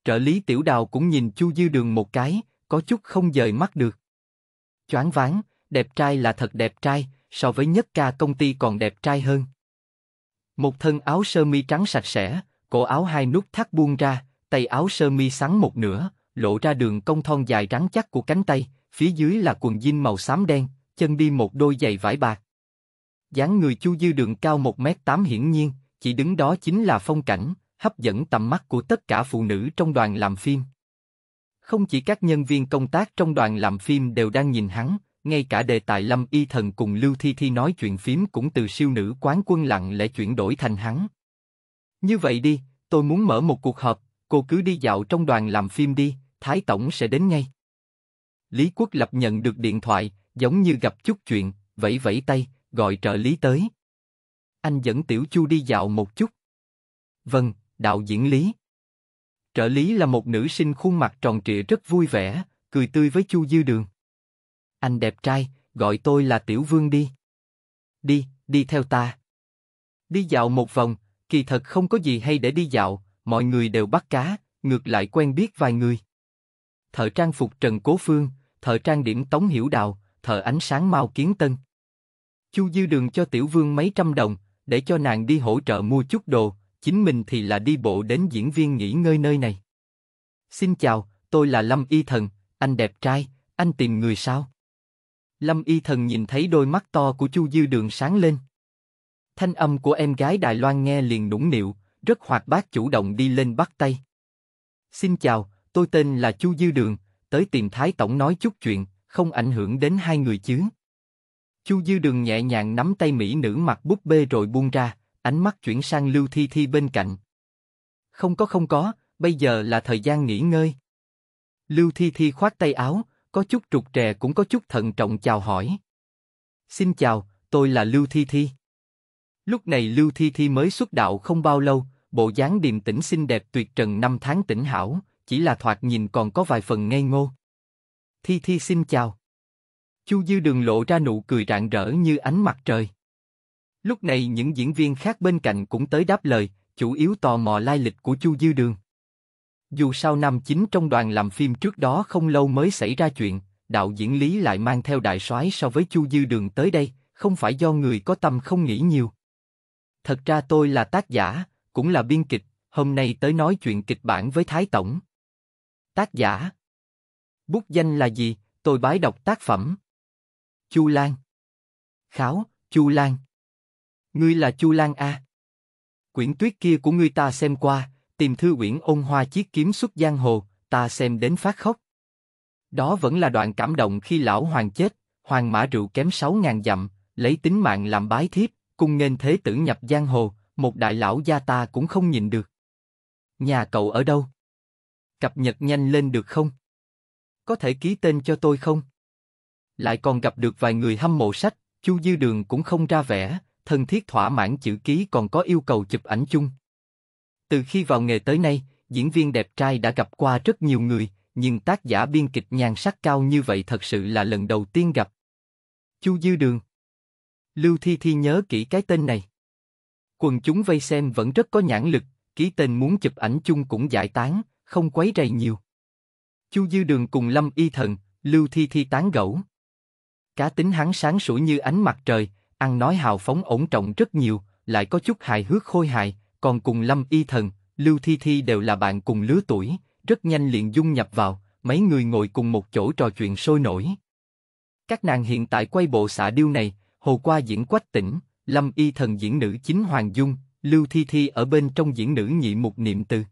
Trợ lý tiểu đào cũng nhìn Chu Dư Đường một cái, có chút không rời mắt được. Choáng váng, đẹp trai là thật đẹp trai, so với nhất ca công ty còn đẹp trai hơn. Một thân áo sơ mi trắng sạch sẽ, cổ áo hai nút thắt buông ra, tay áo sơ mi sáng một nửa, lộ ra đường cong thon dài rắn chắc của cánh tay, phía dưới là quần jean màu xám đen, chân đi một đôi giày vải bạc. dáng người Chu Dư Đường cao một m tám hiển nhiên, chỉ đứng đó chính là phong cảnh, hấp dẫn tầm mắt của tất cả phụ nữ trong đoàn làm phim. Không chỉ các nhân viên công tác trong đoàn làm phim đều đang nhìn hắn, ngay cả đề tài Lâm Y Thần cùng Lưu Thi Thi nói chuyện phím cũng từ siêu nữ quán quân lặng lẽ chuyển đổi thành hắn. Như vậy đi, tôi muốn mở một cuộc họp, cô cứ đi dạo trong đoàn làm phim đi, Thái Tổng sẽ đến ngay. Lý Quốc Lập nhận được điện thoại, giống như gặp chút chuyện, vẫy vẫy tay, gọi trợ lý tới. Anh dẫn Tiểu Chu đi dạo một chút. Vâng, đạo diễn Lý. Trợ lý là một nữ sinh khuôn mặt tròn trịa rất vui vẻ, cười tươi với Chu Dư Đường. Anh đẹp trai, gọi tôi là Tiểu Vương đi. Đi, đi theo ta. Đi dạo một vòng, kỳ thật không có gì hay để đi dạo, mọi người đều bắt cá, ngược lại quen biết vài người. Thợ trang phục Trần Cố Phương, thợ trang điểm Tống Hiểu Đào, thợ ánh sáng Mao Kiến Tân. Chu Dư Đường cho Tiểu Vương mấy trăm đồng, để cho nàng đi hỗ trợ mua chút đồ, chính mình thì là đi bộ đến diễn viên nghỉ ngơi nơi này. Xin chào, tôi là Lâm Y Thần, anh đẹp trai, anh tìm người sao? Lâm Y Thần nhìn thấy đôi mắt to của Chu Dư Đường sáng lên. Thanh âm của em gái Đài Loan nghe liền nũng nịu, rất hoạt bát chủ động đi lên bắt tay. Xin chào, tôi tên là Chu Dư Đường, tới tìm Thái Tổng nói chút chuyện, không ảnh hưởng đến hai người chứ. Chu Dư Đường nhẹ nhàng nắm tay mỹ nữ mặc búp bê rồi buông ra, ánh mắt chuyển sang Lưu Thi Thi bên cạnh. Không có không có, bây giờ là thời gian nghỉ ngơi. Lưu Thi Thi khoát tay áo, có chút trục trè cũng có chút thận trọng chào hỏi. Xin chào, tôi là Lưu Thi Thi. Lúc này Lưu Thi Thi mới xuất đạo không bao lâu, bộ dáng điềm tĩnh xinh đẹp tuyệt trần năm tháng tỉnh hảo, chỉ là thoạt nhìn còn có vài phần ngây ngô. Thi Thi xin chào. Chu Dư Đường lộ ra nụ cười rạng rỡ như ánh mặt trời. Lúc này những diễn viên khác bên cạnh cũng tới đáp lời, chủ yếu tò mò lai lịch của Chu Dư Đường. Dù sao năm chính trong đoàn làm phim trước đó không lâu mới xảy ra chuyện, đạo diễn Lý lại mang theo đại soái so với Chu Dư Đường tới đây, không phải do người có tâm không nghĩ nhiều. Thật ra tôi là tác giả, cũng là biên kịch, hôm nay tới nói chuyện kịch bản với Thái Tổng. Tác giả Bút danh là gì, tôi bái đọc tác phẩm. Chu Lan Kháo, Chu Lan Ngươi là Chu Lan A, à? Quyển tuyết kia của ngươi ta xem qua, tìm thư quyển ôn hoa chiếc kiếm xuất giang hồ, ta xem đến phát khóc. Đó vẫn là đoạn cảm động khi lão hoàng chết, hoàng mã rượu kém sáu ngàn dặm, lấy tính mạng làm bái thiếp, cung nghênh thế tử nhập giang hồ, một đại lão gia ta cũng không nhìn được. Nhà cậu ở đâu? Cập nhật nhanh lên được không? Có thể ký tên cho tôi không? Lại còn gặp được vài người hâm mộ sách, Chu Dư Đường cũng không ra vẻ, thân thiết thỏa mãn chữ ký còn có yêu cầu chụp ảnh chung. Từ khi vào nghề tới nay, diễn viên đẹp trai đã gặp qua rất nhiều người, nhưng tác giả biên kịch nhan sắc cao như vậy thật sự là lần đầu tiên gặp. Chu Dư Đường Lưu Thi Thi nhớ kỹ cái tên này. Quần chúng vây xem vẫn rất có nhãn lực, ký tên muốn chụp ảnh chung cũng giải tán, không quấy rầy nhiều. Chu Dư Đường cùng Lâm Y Thần, Lưu Thi Thi tán gẫu. Cá tính hắn sáng sủa như ánh mặt trời, ăn nói hào phóng ổn trọng rất nhiều, lại có chút hài hước khôi hài, còn cùng Lâm Y Thần, Lưu Thi Thi đều là bạn cùng lứa tuổi, rất nhanh liền dung nhập vào, mấy người ngồi cùng một chỗ trò chuyện sôi nổi. Các nàng hiện tại quay bộ xạ điêu này, hồ qua diễn quách tỉnh, Lâm Y Thần diễn nữ chính Hoàng Dung, Lưu Thi Thi ở bên trong diễn nữ nhị mục niệm từ.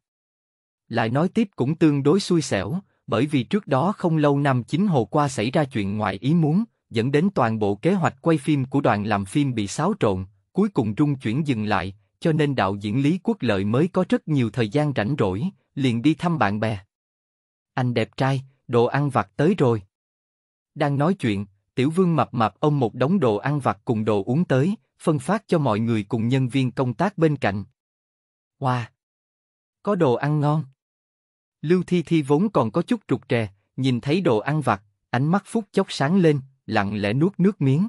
Lại nói tiếp cũng tương đối xui xẻo, bởi vì trước đó không lâu năm chính hồ qua xảy ra chuyện ngoài ý muốn, dẫn đến toàn bộ kế hoạch quay phim của đoàn làm phim bị xáo trộn, cuối cùng trung chuyển dừng lại, cho nên đạo diễn Lý Quốc Lợi mới có rất nhiều thời gian rảnh rỗi, liền đi thăm bạn bè. Anh đẹp trai, đồ ăn vặt tới rồi. Đang nói chuyện, Tiểu Vương mập mập ông một đống đồ ăn vặt cùng đồ uống tới, phân phát cho mọi người cùng nhân viên công tác bên cạnh. Wow! Có đồ ăn ngon! Lưu Thi Thi vốn còn có chút trục trè, nhìn thấy đồ ăn vặt, ánh mắt phút chốc sáng lên, lặng lẽ nuốt nước miếng.